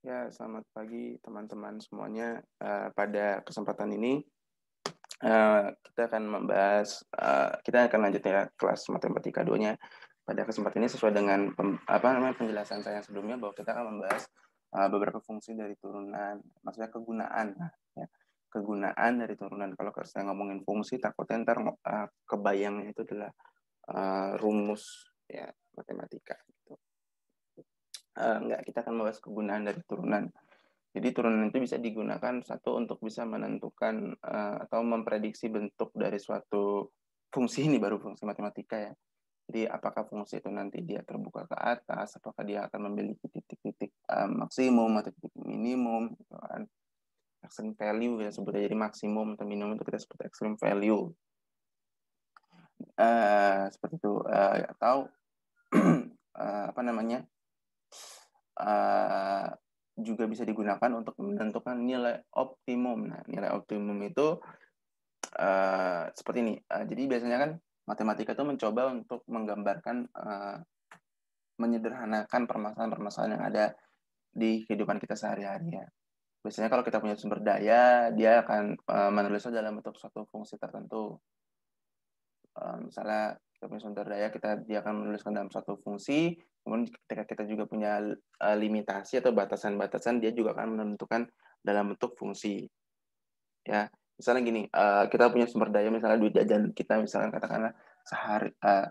Ya, selamat pagi teman-teman semuanya. Uh, pada kesempatan ini uh, kita akan membahas uh, kita akan lanjut ya kelas matematika 2-nya. Pada kesempatan ini sesuai dengan pem, apa namanya penjelasan saya sebelumnya bahwa kita akan membahas uh, beberapa fungsi dari turunan, maksudnya kegunaan nah, ya. Kegunaan dari turunan. Kalau saya ngomongin fungsi takutnya ntar uh, kebayangnya itu adalah uh, rumus ya matematika enggak eh, kita akan membahas kegunaan dari turunan. Jadi turunan itu bisa digunakan satu untuk bisa menentukan uh, atau memprediksi bentuk dari suatu fungsi ini baru fungsi matematika ya. Jadi apakah fungsi itu nanti dia terbuka ke atas, apakah dia akan memiliki titik-titik um, maksimum atau titik minimum, gitu kan. extreme value ya sebutnya jadi maksimum atau minimum itu kita sebut extreme value. Uh, seperti itu uh, atau uh, apa namanya Eh, juga bisa digunakan untuk menentukan nilai optimum. Nah, nilai optimum itu uh, seperti ini. Uh, jadi biasanya kan matematika itu mencoba untuk menggambarkan uh, menyederhanakan permasalahan-permasalahan yang ada di kehidupan kita sehari-hari ya. Biasanya kalau kita punya sumber daya, dia akan uh, menulisnya dalam bentuk suatu fungsi tertentu. Uh, misalnya kita punya sumber daya, kita dia akan menuliskan dalam suatu fungsi, Kemudian ketika kita juga punya eh, limitasi atau batasan-batasan, dia juga akan menentukan dalam bentuk fungsi. Ya, misalnya gini, eh, kita punya sumber daya misalnya duit jajan kita misalnya katakanlah sehari eh,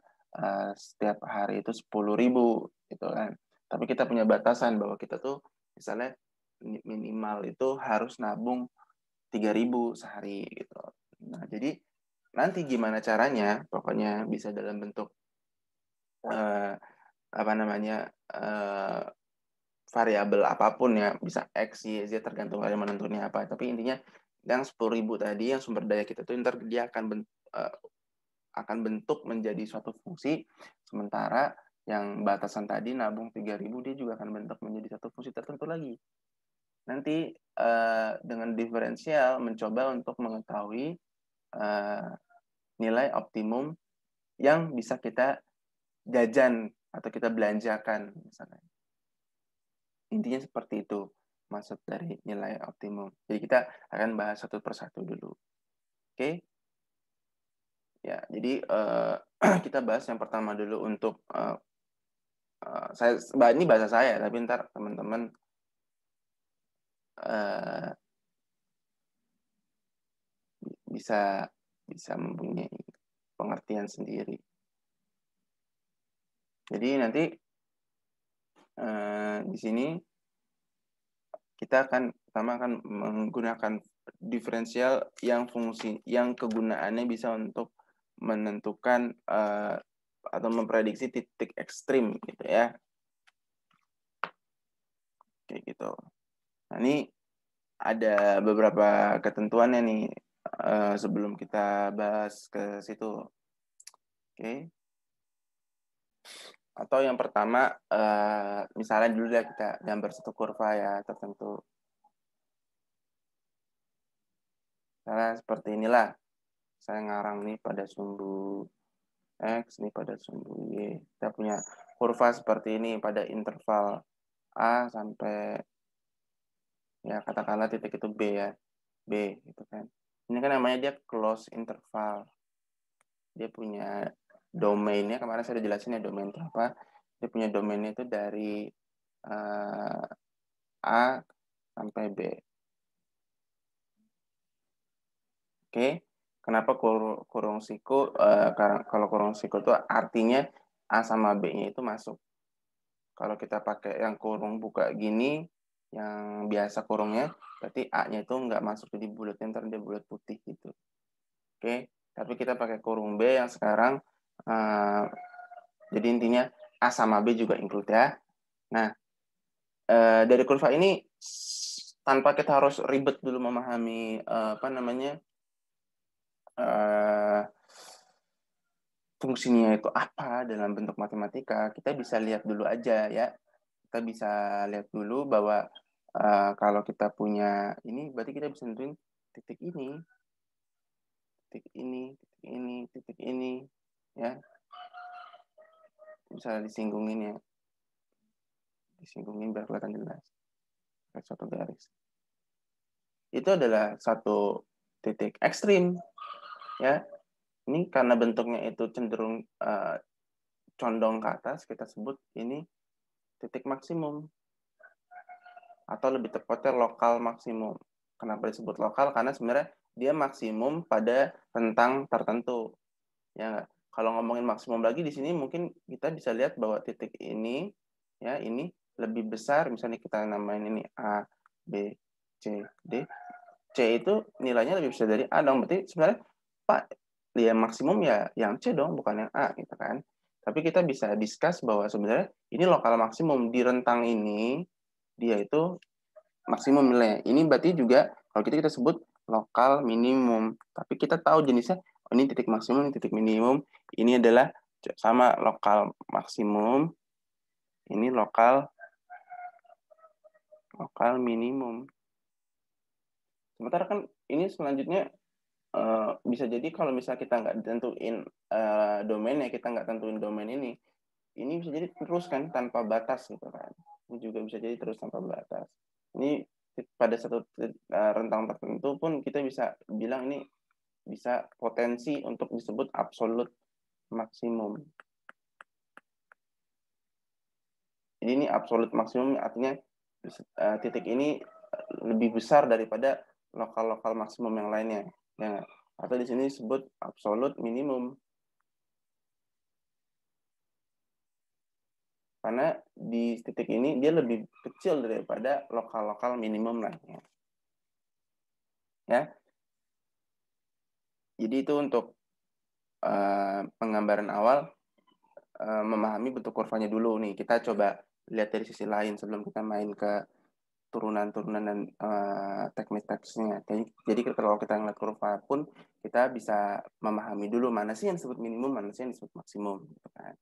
setiap hari itu sepuluh ribu gitu kan. Tapi kita punya batasan bahwa kita tuh misalnya minimal itu harus nabung tiga ribu sehari gitu. Nah, jadi nanti gimana caranya, pokoknya bisa dalam bentuk uh, apa namanya uh, variabel apapun ya bisa x y z tergantung kalian menentunya apa tapi intinya yang sepuluh ribu tadi yang sumber daya kita itu nanti dia akan bentuk, uh, eh, akan bentuk menjadi suatu fungsi sementara yang batasan tadi nabung tiga ribu dia juga akan bentuk menjadi satu fungsi tertentu lagi nanti uh, dengan diferensial mencoba untuk mengetahui uh, nilai optimum yang bisa kita jajan atau kita belanjakan misalnya. Intinya seperti itu maksud dari nilai optimum. Jadi kita akan bahas satu persatu dulu. Oke? Okay? Ya, jadi uh, kita bahas yang pertama dulu untuk uh, uh, saya ini bahasa saya, tapi ntar teman-teman uh, bisa bisa mempunyai pengertian sendiri. Jadi nanti uh, di sini kita akan pertama akan menggunakan diferensial yang fungsi yang kegunaannya bisa untuk menentukan uh, atau memprediksi titik ekstrim gitu ya. Oke, gitu. Nah, ini ada beberapa ketentuannya nih uh, sebelum kita bahas ke situ. Oke atau yang pertama eh, misalnya dulu ya kita gambar satu kurva ya tertentu misalnya seperti inilah saya ngarang nih pada sumbu x nih pada sumbu y kita punya kurva seperti ini pada interval a sampai ya katakanlah titik itu b ya b gitu kan ini kan namanya dia close interval dia punya domainnya kemarin saya udah jelasin ya domain itu apa dia punya domainnya itu dari uh, A sampai B oke okay. kenapa kur kurung siku uh, kalau kurung siku itu artinya A sama B-nya itu masuk kalau kita pakai yang kurung buka gini yang biasa kurungnya berarti A-nya itu nggak masuk jadi bulatnya ntar dia bulat putih gitu oke okay. tapi kita pakai kurung B yang sekarang Eh, jadi intinya A sama B juga include ya. Nah, eh, dari kurva ini tanpa kita harus ribet dulu memahami eh, apa namanya fungsinya itu apa dalam bentuk matematika, kita bisa lihat dulu aja ya. Kita bisa lihat dulu bahwa kalau kita punya ini, berarti kita bisa tentuin titik ini, titik ini, titik ini, titik ini, ya misalnya disinggungin ya disinggungin biar kelihatan jelas ke satu garis itu adalah satu titik ekstrim ya ini karena bentuknya itu cenderung uh, condong ke atas kita sebut ini titik maksimum atau lebih tepatnya lokal maksimum kenapa disebut lokal karena sebenarnya dia maksimum pada rentang tertentu ya enggak? Kalau ngomongin maksimum lagi di sini mungkin kita bisa lihat bahwa titik ini ya ini lebih besar misalnya kita namain ini A, B, C, D. C itu nilainya lebih besar dari A dong. Berarti sebenarnya Pak dia ya, maksimum ya yang C dong bukan yang A gitu kan. Tapi kita bisa discuss bahwa sebenarnya ini lokal maksimum di rentang ini dia itu maksimum nilai. Ini berarti juga kalau kita kita sebut lokal minimum. Tapi kita tahu jenisnya ini titik maksimum, ini titik minimum, ini adalah sama lokal maksimum, ini lokal lokal minimum. Sementara kan ini selanjutnya uh, bisa jadi kalau misal kita nggak tentuin uh, eh, domainnya, kita nggak tentuin domain ini, ini bisa jadi terus kan tanpa batas gitu kan. Ini juga bisa jadi terus tanpa batas. Ini pada satu eh, rentang tertentu pun kita bisa bilang ini bisa potensi untuk disebut absolut maksimum. Jadi ini absolut maksimum artinya eh, titik ini lebih besar daripada lokal-lokal maksimum yang lainnya. Ya, atau di sini disebut absolut minimum. Karena di titik ini dia lebih kecil daripada lokal-lokal minimum lainnya. Ya, jadi itu untuk uh, eh, penggambaran awal uh, memahami bentuk kurvanya dulu nih. Kita coba lihat dari sisi lain sebelum kita main ke turunan-turunan dan uh, eh, teknis-teknisnya. Jadi, kalau kita ngeliat kurva pun kita bisa memahami dulu mana sih yang disebut minimum, mana sih yang disebut maksimum, gitu kan.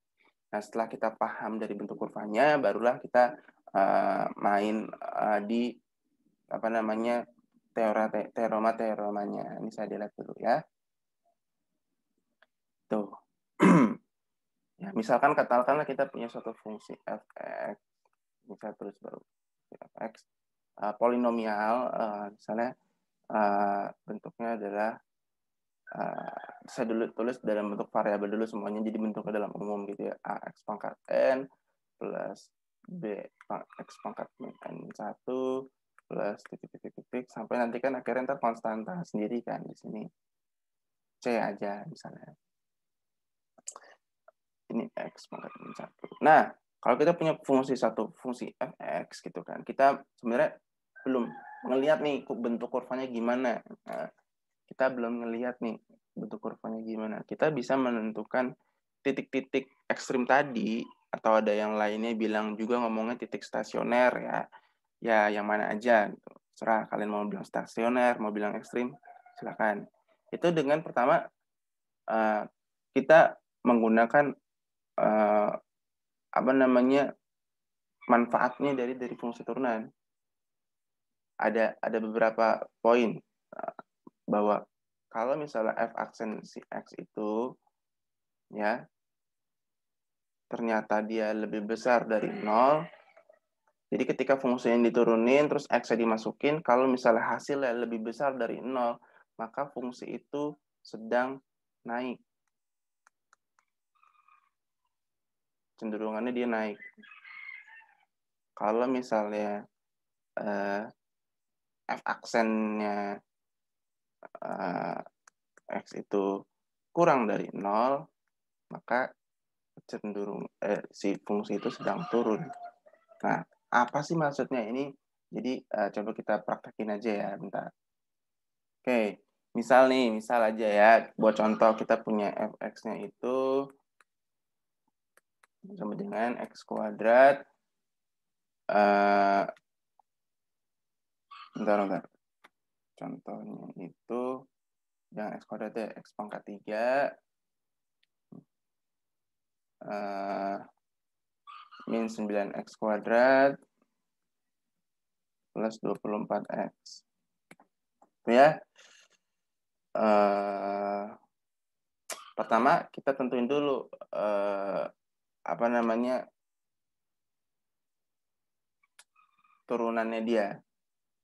Nah setelah kita paham dari bentuk kurvanya, barulah kita uh, main uh, di apa namanya Ini saya delete dulu ya gitu. ya, misalkan katakanlah kita punya suatu fungsi fx, misal terus baru fx uh, eh, polinomial, uh, misalnya uh, bentuknya adalah uh, saya dulu tulis dalam bentuk variabel dulu semuanya, jadi bentuknya dalam umum gitu ya, ax pangkat n plus b x pangkat n satu plus titik titik titik sampai nanti kan akhirnya ntar konstanta sendiri kan di sini c aja misalnya ini x pangkat min satu. Nah, kalau kita punya fungsi satu fungsi fx gitu kan, kita sebenarnya belum ngelihat nih bentuk kurvanya gimana. Nah, kita belum ngelihat nih bentuk kurvanya gimana. Kita bisa menentukan titik-titik ekstrim tadi atau ada yang lainnya bilang juga ngomongnya titik stasioner ya. Ya yang mana aja gitu. Serah kalian mau bilang stasioner, mau bilang ekstrim, silakan. Itu dengan pertama eh, kita menggunakan uh, apa namanya manfaatnya dari dari fungsi turunan ada ada beberapa poin uh, bahwa kalau misalnya f aksen si x itu ya ternyata dia lebih besar dari nol jadi ketika fungsi yang diturunin terus x-nya dimasukin, kalau misalnya hasilnya lebih besar dari nol, maka fungsi itu sedang naik. cenderungannya dia naik. Kalau misalnya uh, f aksennya uh, x itu kurang dari nol, maka cenderung eh, si fungsi itu sedang turun. Nah, apa sih maksudnya ini? Jadi uh, coba kita praktekin aja ya, bentar. Oke, misal nih, misal aja ya, buat contoh kita punya fx-nya itu sama dengan x kuadrat uh, bentar, bentar. contohnya itu yang x kuadrat ya x pangkat 3 uh, eh, min 9x kuadrat plus 24x itu ya uh, pertama kita tentuin dulu uh, apa namanya turunannya dia.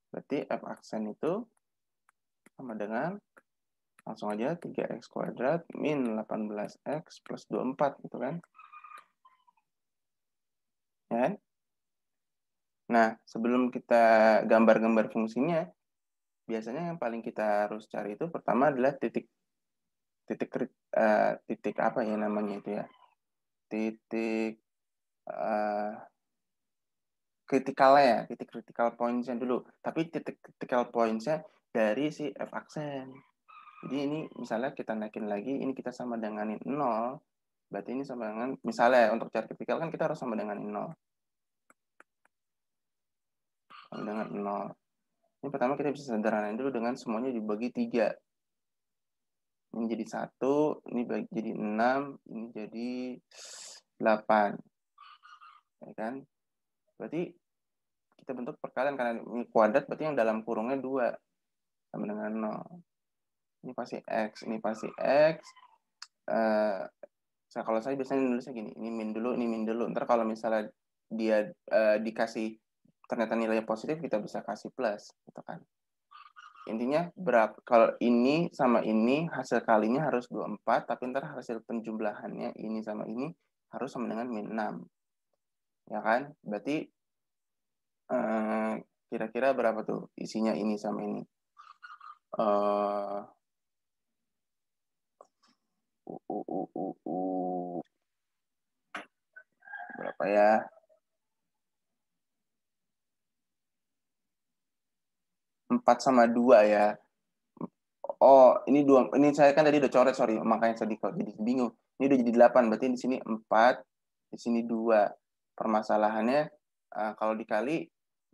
Berarti f aksen itu sama dengan langsung aja 3x kuadrat min 18x plus 24 gitu kan. Ya. Kan? Nah, sebelum kita gambar-gambar fungsinya, biasanya yang paling kita harus cari itu pertama adalah titik titik uh, titik apa ya namanya itu ya titik uh, eh, kritikalnya ya, titik critical pointsnya dulu. Tapi titik critical pointsnya dari si f aksen. Jadi ini misalnya kita naikin lagi, ini kita sama dengan 0, berarti ini sama dengan, misalnya untuk cari kritikal kan kita harus sama dengan 0. Sama dengan 0. Ini pertama kita bisa sederhanain dulu dengan semuanya dibagi 3 ini jadi satu, ini jadi enam, ini jadi delapan, ya kan? Berarti kita bentuk perkalian karena ini kuadrat berarti yang dalam kurungnya dua sama dengan nol. Ini pasti x, ini pasti x. Uh, kalau saya biasanya nulisnya gini, ini min dulu, ini min dulu. Ntar kalau misalnya dia uh, dikasih ternyata nilai positif, kita bisa kasih plus, gitu kan? intinya berapa kalau ini sama ini hasil kalinya harus 24 tapi ntar hasil penjumlahannya ini sama ini harus sama dengan min 6 ya kan berarti eh, kira-kira eh, berapa tuh isinya ini sama ini eh, uh, uh, uh, uh, uh. berapa ya 4 sama 2 ya. Oh, ini dua ini saya kan tadi udah coret sorry, makanya tadi kalau jadi bingung. Ini udah jadi 8, berarti di sini 4, di sini 2. Permasalahannya eh, kalau dikali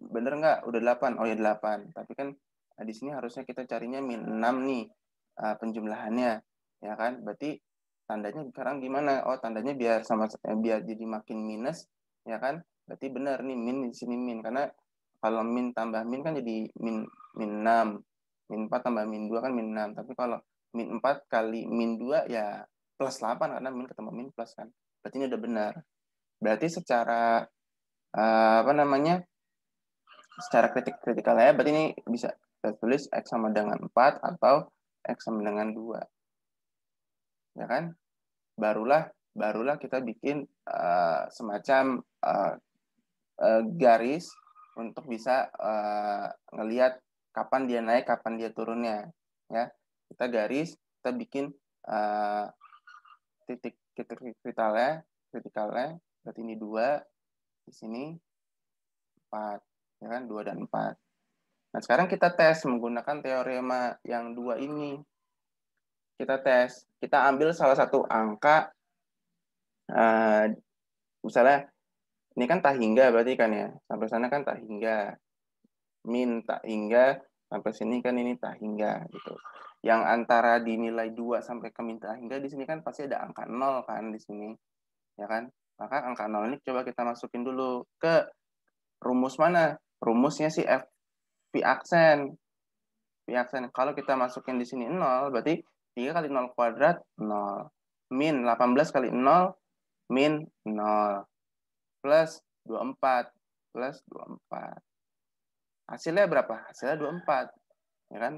bener nggak udah 8? Oh ya 8. Tapi kan eh, di sini harusnya kita carinya min 6 nih eh, penjumlahannya, ya kan? Berarti tandanya sekarang gimana? Oh, tandanya biar sama biar jadi makin minus, ya kan? Berarti benar nih min di sini min karena kalau min tambah min kan jadi min min 6. Min 4 tambah min 2 kan min 6. Tapi kalau min 4 kali min 2 ya plus 8 karena min ketemu min plus kan. Berarti ini udah benar. Berarti secara uh, apa namanya? secara kritik kritikal ya, berarti ini bisa kita tulis x sama dengan 4 atau x sama dengan 2. Ya kan? Barulah barulah kita bikin uh, semacam uh, uh, garis untuk bisa uh, ngelihat kapan dia naik, kapan dia turunnya, ya. Kita garis, kita bikin uh, titik titik kritikalnya, kritikalnya berarti ini dua di sini empat, ya kan dua dan empat. Nah sekarang kita tes menggunakan teorema yang dua ini. Kita tes, kita ambil salah satu angka, uh, misalnya ini kan tak hingga berarti kan ya sampai sana kan tak hingga min tak hingga sampai sini kan ini tak hingga gitu. Yang antara dinilai 2 sampai ke min tak hingga di sini kan pasti ada angka 0 kan di sini. Ya kan? Maka angka 0 ini coba kita masukin dulu ke rumus mana? Rumusnya si f p aksen. P aksen. Kalau kita masukin di sini 0 berarti 3 kali 0 kuadrat 0. Min 18 kali 0 min 0 plus 24 plus 24 hasilnya berapa? Hasilnya 24. Ya kan?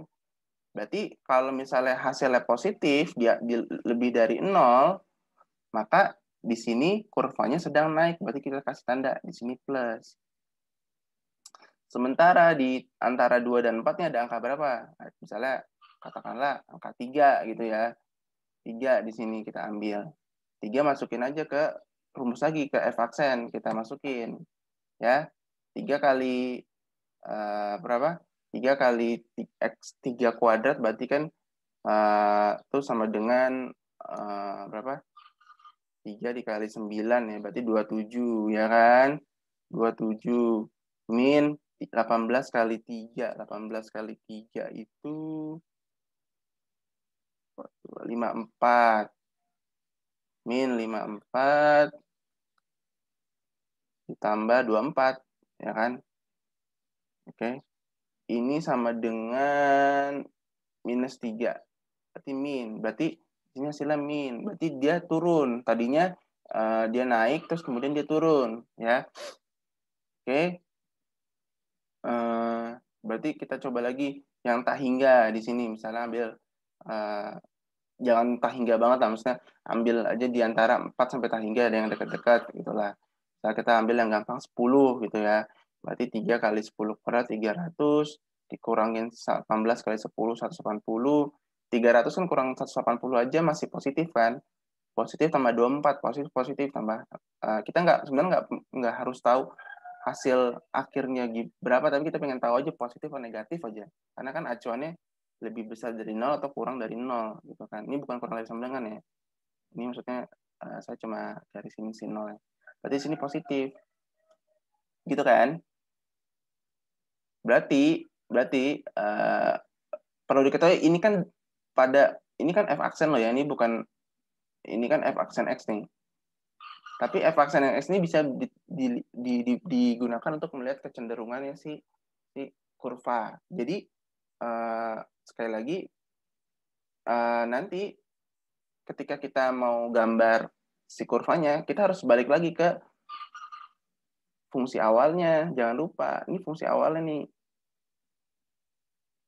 Berarti kalau misalnya hasilnya positif, dia lebih dari 0, maka di sini kurvanya sedang naik, berarti kita kasih tanda di sini plus. Sementara di antara 2 dan 4 ini ada angka berapa? Misalnya katakanlah angka 3 gitu ya. 3 di sini kita ambil. 3 masukin aja ke rumus lagi ke f aksen kita masukin. Ya. 3 kali uh, berapa? 3 kali X 3 kuadrat berarti kan uh, itu sama dengan uh, berapa? 3 dikali 9 ya, berarti 27 ya kan? 27 min 18 kali 3, 18 kali 3 itu 54. Min 54 ditambah 24, ya kan? okay? ini sama dengan minus 3. Berarti min. Berarti ini hasilnya min. Berarti dia turun. Tadinya uh, dia naik, terus kemudian dia turun. ya Oke. Okay. Uh, eh, berarti kita coba lagi yang tak hingga di sini. Misalnya ambil, uh, jangan tak hingga banget lah. Maksudnya ambil aja di antara 4 sampai tak hingga, ada yang dekat-dekat. gitulah. Nah, kita ambil yang gampang 10 gitu ya. Berarti 3 kali 10 kuadrat 300, dikurangin 18 kali 10, 180. 300 kan kurang 180 aja masih positif kan? Positif tambah 24, positif, positif tambah. Uh, kita nggak sebenarnya nggak, nggak harus tahu hasil akhirnya berapa, tapi kita pengen tahu aja positif atau negatif aja. Karena kan acuannya lebih besar dari nol atau kurang dari nol gitu kan. Ini bukan kurang dari dengan ya. Ini maksudnya uh, saya cuma dari sini sini nol ya. Berarti sini positif. Gitu kan? Berarti berarti uh, perlu diketahui ini kan pada ini kan f aksen loh ya, ini bukan ini kan f aksen x nih. Tapi f aksen x ini bisa di, di, di, di, digunakan untuk melihat kecenderungannya si si kurva. Jadi uh, sekali lagi uh, nanti ketika kita mau gambar si kurvanya, kita harus balik lagi ke fungsi awalnya. Jangan lupa, ini fungsi awalnya nih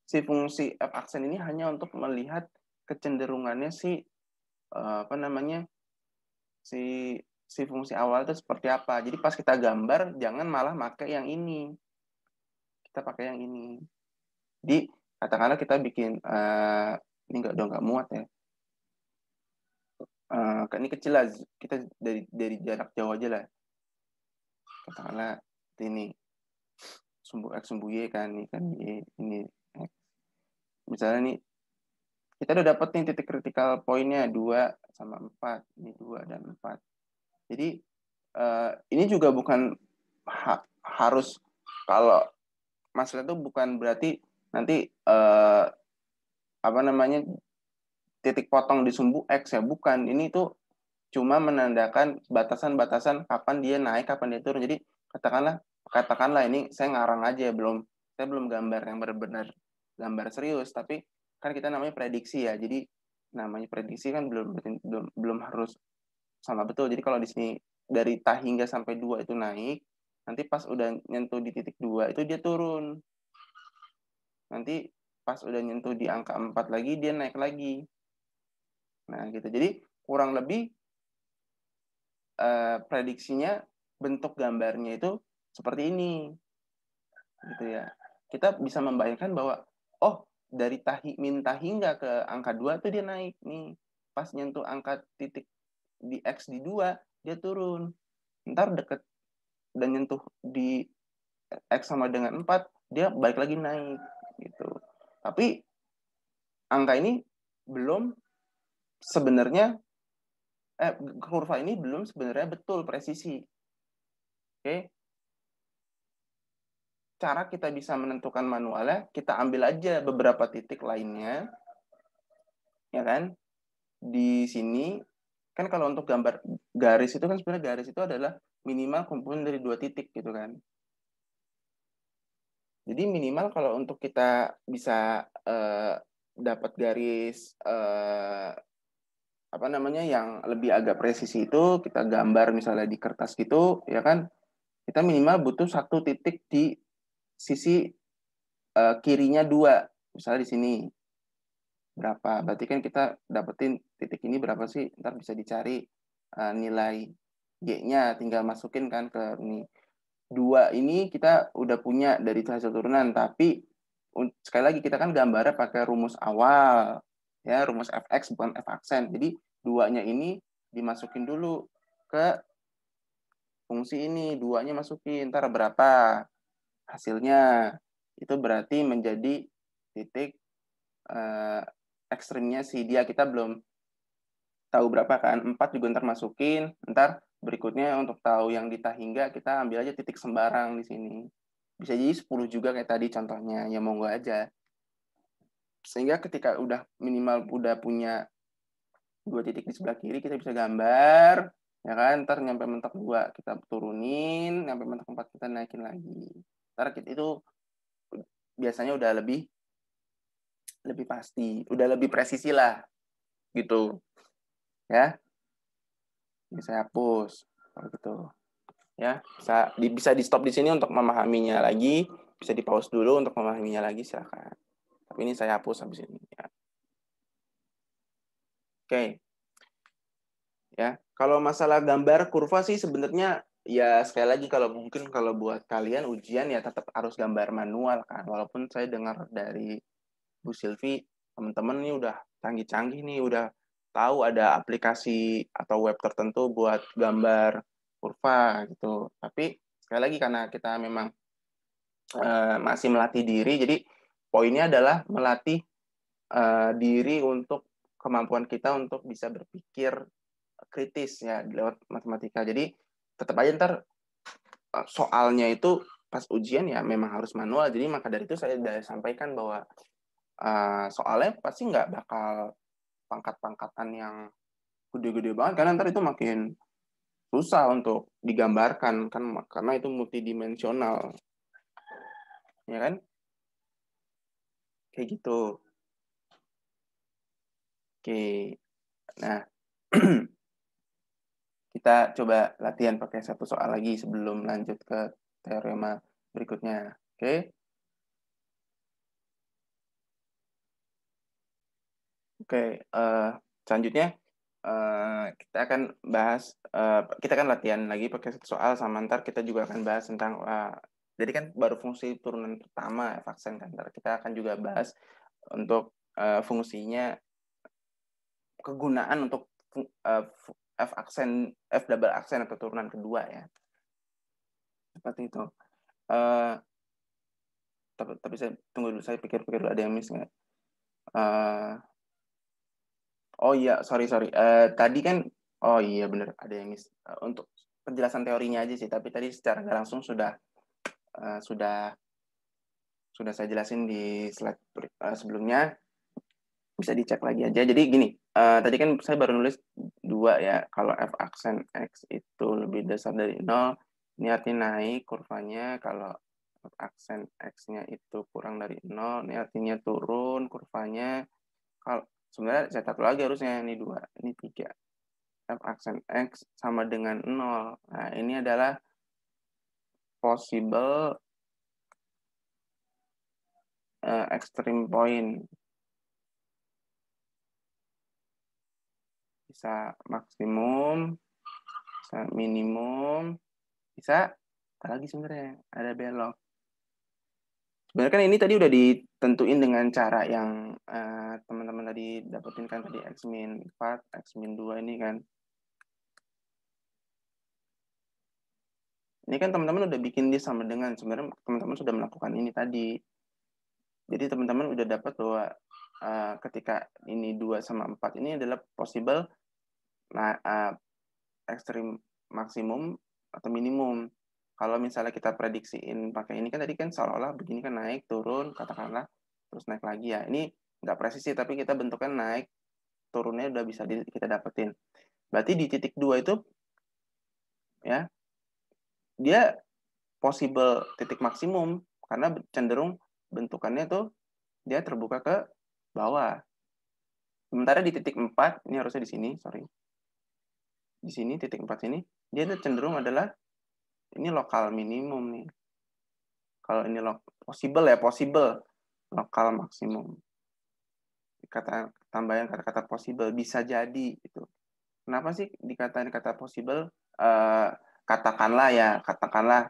si fungsi f eh, aksen ini hanya untuk melihat kecenderungannya si eh, apa namanya si si fungsi awal itu seperti apa. Jadi pas kita gambar jangan malah pakai yang ini. Kita pakai yang ini. Jadi katakanlah kita bikin uh, ini enggak dong nggak muat ya. Uh, ini kecil lah kita dari dari jarak jauh aja lah. Katakanlah ini sumbu x sumbu y kan ini kan y ini misalnya nih kita udah dapet nih titik kritikal poinnya dua sama empat ini dua dan empat jadi uh, ini juga bukan ha harus kalau masalah itu bukan berarti nanti uh, apa namanya titik potong di sumbu x ya bukan ini tuh cuma menandakan batasan-batasan kapan dia naik kapan dia turun jadi katakanlah katakanlah ini saya ngarang aja belum saya belum gambar yang benar-benar gambar serius tapi kan kita namanya prediksi ya jadi namanya prediksi kan belum belum belum harus sama betul jadi kalau di sini dari tah hingga sampai dua itu naik nanti pas udah nyentuh di titik dua itu dia turun nanti pas udah nyentuh di angka empat lagi dia naik lagi nah gitu jadi kurang lebih eh, prediksinya bentuk gambarnya itu seperti ini gitu ya kita bisa membayangkan bahwa oh dari tahi minta hingga ke angka 2 tuh dia naik nih. Pas nyentuh angka titik di X di 2, dia turun. Ntar deket dan nyentuh di X sama dengan 4, dia balik lagi naik. gitu. Tapi angka ini belum sebenarnya, eh, kurva ini belum sebenarnya betul presisi. Oke, okay? cara kita bisa menentukan manualnya, kita ambil aja beberapa titik lainnya, ya kan? Di sini, kan kalau untuk gambar garis itu kan sebenarnya garis itu adalah minimal kumpulan dari dua titik gitu kan. Jadi minimal kalau untuk kita bisa uh, dapat garis uh, apa namanya yang lebih agak presisi itu kita gambar misalnya di kertas gitu ya kan kita minimal butuh satu titik di sisi uh, kirinya dua misalnya di sini berapa berarti kan kita dapetin titik ini berapa sih ntar bisa dicari uh, nilai g-nya tinggal masukin kan ke ini dua ini kita udah punya dari hasil turunan tapi sekali lagi kita kan gambarnya pakai rumus awal ya rumus fx bukan f aksen jadi duanya ini dimasukin dulu ke fungsi ini duanya masukin ntar berapa hasilnya. Itu berarti menjadi titik uh, ekstrimnya si dia. Kita belum tahu berapa kan. empat juga ntar masukin. Ntar berikutnya untuk tahu yang dita hingga kita ambil aja titik sembarang di sini. Bisa jadi 10 juga kayak tadi contohnya. Ya monggo aja. Sehingga ketika udah minimal udah punya dua titik di sebelah kiri kita bisa gambar ya kan ntar nyampe mentok dua kita turunin nyampe mentok empat kita naikin lagi target itu biasanya udah lebih lebih pasti, udah lebih presisi lah gitu. Ya. ini saya hapus gitu. Ya, bisa di, bisa di stop di sini untuk memahaminya lagi, bisa di pause dulu untuk memahaminya lagi silakan. Tapi ini saya hapus habis ini ya. Oke. Okay. Ya, kalau masalah gambar kurva sih sebenarnya ya sekali lagi kalau mungkin kalau buat kalian ujian ya tetap harus gambar manual kan walaupun saya dengar dari Bu Silvi teman-teman ini udah canggih-canggih nih udah tahu ada aplikasi atau web tertentu buat gambar kurva gitu tapi sekali lagi karena kita memang uh, masih melatih diri jadi poinnya adalah melatih uh, diri untuk kemampuan kita untuk bisa berpikir kritis ya lewat matematika jadi tetap aja ntar e, soalnya itu pas ujian ya memang harus manual jadi maka dari itu saya sudah sampaikan bahwa uh, soalnya pasti nggak bakal pangkat-pangkatan yang gede-gede banget karena ntar itu makin susah untuk digambarkan kan karena itu multidimensional ya kan kayak gitu oke nah kita coba latihan pakai satu soal lagi sebelum lanjut ke teorema berikutnya. Oke. Okay? Oke, okay, uh, eh, selanjutnya uh, kita akan bahas, uh, kita akan latihan lagi pakai satu soal, sama ntar kita juga akan bahas tentang, uh, jadi kan baru fungsi turunan pertama ya, vaksin kan, ntar kita akan juga bahas untuk uh, fungsinya, kegunaan untuk F aksen F double aksen atau turunan kedua ya seperti itu uh, tapi, tapi saya tunggu dulu saya pikir-pikir ada yang miss nggak uh, oh iya sorry sorry uh, tadi kan oh iya benar ada yang miss uh, untuk penjelasan teorinya aja sih tapi tadi secara langsung sudah uh, sudah sudah saya jelasin di slide uh, sebelumnya bisa dicek lagi aja jadi gini uh, tadi kan saya baru nulis 2 ya. Kalau F aksen X itu lebih besar dari 0, ini naik kurvanya. Kalau F aksen X-nya itu kurang dari 0, ini artinya turun kurvanya. Kalau sebenarnya saya satu lagi harusnya ini dua ini tiga F aksen X sama dengan 0. Nah, ini adalah possible uh, extreme point bisa maksimum bisa minimum bisa lagi sebenarnya ada belok sebenarnya kan ini tadi udah ditentuin dengan cara yang eh, teman-teman uh, tadi dapetin kan tadi x min 4 x min 2 ini kan ini kan teman-teman udah bikin dia sama dengan sebenarnya teman-teman sudah melakukan ini tadi jadi teman-teman udah dapat bahwa uh, ketika ini 2 sama 4 ini adalah possible nah, uh, ekstrim maksimum atau minimum. Kalau misalnya kita prediksiin pakai ini kan tadi kan seolah-olah begini kan naik turun katakanlah terus naik lagi ya. Ini nggak presisi tapi kita bentuknya naik turunnya udah bisa kita dapetin. Berarti di titik dua itu ya dia possible titik maksimum karena cenderung bentukannya tuh dia terbuka ke bawah. Sementara di titik 4, ini harusnya di sini, sorry di sini titik 4 sini dia itu cenderung hmm. adalah ini lokal minimum nih. Kalau ini lo possible ya possible lokal maksimum. Kata tambahan kata-kata possible bisa jadi itu. Kenapa sih dikatakan kata possible? Uh, katakanlah ya katakanlah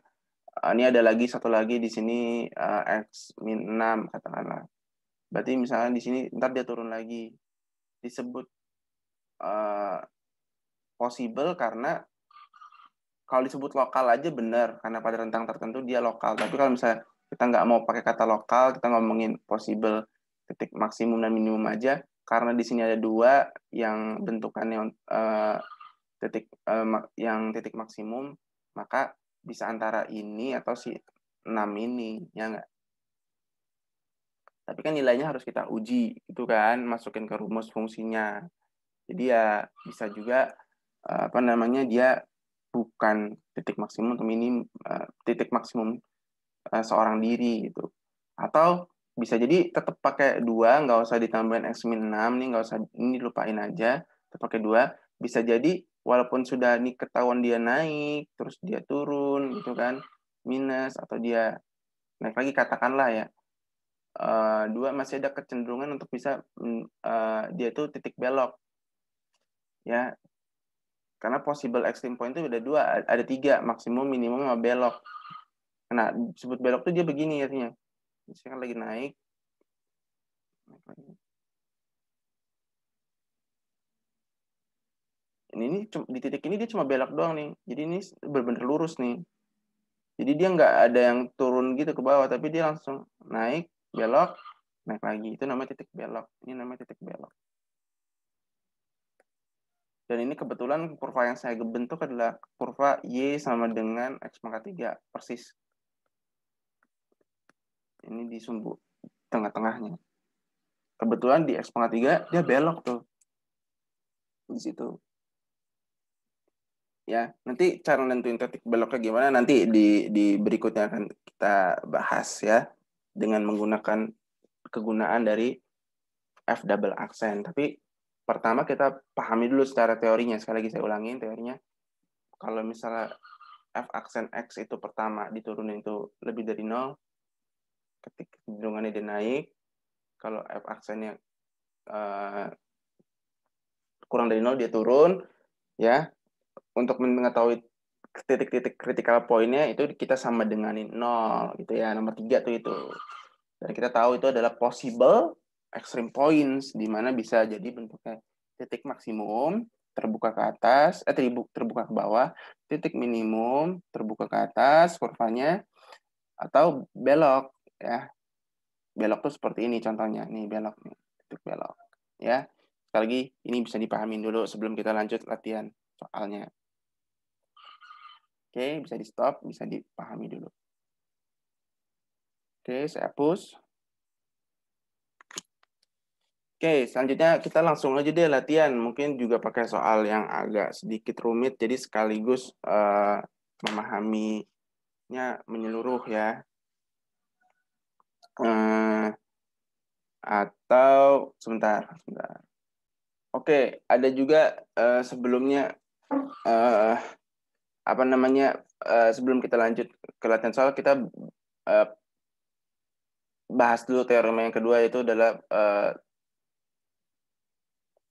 uh, ini ada lagi satu lagi di sini uh, x min enam katakanlah. Berarti misalnya di sini ntar dia turun lagi disebut uh, possible karena kalau disebut lokal aja benar karena pada rentang tertentu dia lokal tapi kalau misalnya kita nggak mau pakai kata lokal kita ngomongin possible titik maksimum dan minimum aja karena di sini ada dua yang bentukannya uh, titik uh, yang titik maksimum maka bisa antara ini atau si enam ini ya enggak tapi kan nilainya harus kita uji gitu kan masukin ke rumus fungsinya jadi ya bisa juga Eh, apa namanya dia bukan titik maksimum atau minim eh, titik maksimum eh, seorang diri gitu atau bisa jadi tetap pakai dua nggak usah ditambahin x min enam nih nggak usah ini lupain aja tetap pakai dua bisa jadi walaupun sudah nih ketahuan dia naik terus dia turun gitu kan minus atau dia naik lagi katakanlah ya dua masih ada kecenderungan untuk bisa mm, dia itu titik belok ya karena possible extreme point itu ada dua, ada tiga, maksimum, minimum, sama belok. Karena disebut belok tuh dia begini artinya. Misalkan lagi naik. Ini, ini di titik ini dia cuma belok doang nih. Jadi ini benar-benar lurus nih. Jadi dia nggak ada yang turun gitu ke bawah, tapi dia langsung naik, belok, naik lagi. Itu namanya titik belok. Ini namanya titik belok. Dan ini kebetulan kurva yang saya bentuk adalah kurva Y sama dengan X pangkat 3, persis. Ini di sumbu tengah-tengahnya. Kebetulan di X pangkat 3, dia belok tuh. Di situ. Ya, nanti cara nentuin titik beloknya gimana nanti di, di berikutnya akan kita bahas ya dengan menggunakan kegunaan dari F double accent. Tapi pertama kita pahami dulu secara teorinya. Sekali lagi saya ulangin teorinya. Kalau misalnya f aksen x itu pertama diturunin itu lebih dari nol, ketika kecenderungannya dia naik. Kalau f aksennya uh, kurang dari nol dia turun, ya. Untuk mengetahui titik-titik critical pointnya itu kita sama dengan nol gitu ya nomor tiga tuh itu dan kita tahu itu adalah possible extreme points di mana bisa jadi bentuknya titik maksimum terbuka ke atas, eh terbuka ke bawah, titik minimum terbuka ke atas kurvanya atau belok ya. Belok tuh seperti ini contohnya. Nih belok nih, titik belok ya. Sekali lagi ini bisa dipahami dulu sebelum kita lanjut latihan soalnya. Oke, bisa di stop, bisa dipahami dulu. Oke, saya push. Oke, selanjutnya kita langsung aja deh latihan. Mungkin juga pakai soal yang agak sedikit rumit, jadi sekaligus uh, memahaminya menyeluruh ya. Uh, atau sebentar, sebentar. Oke, ada juga uh, sebelumnya uh, apa namanya uh, sebelum kita lanjut ke latihan soal kita uh, bahas dulu teorema yang kedua yaitu adalah uh,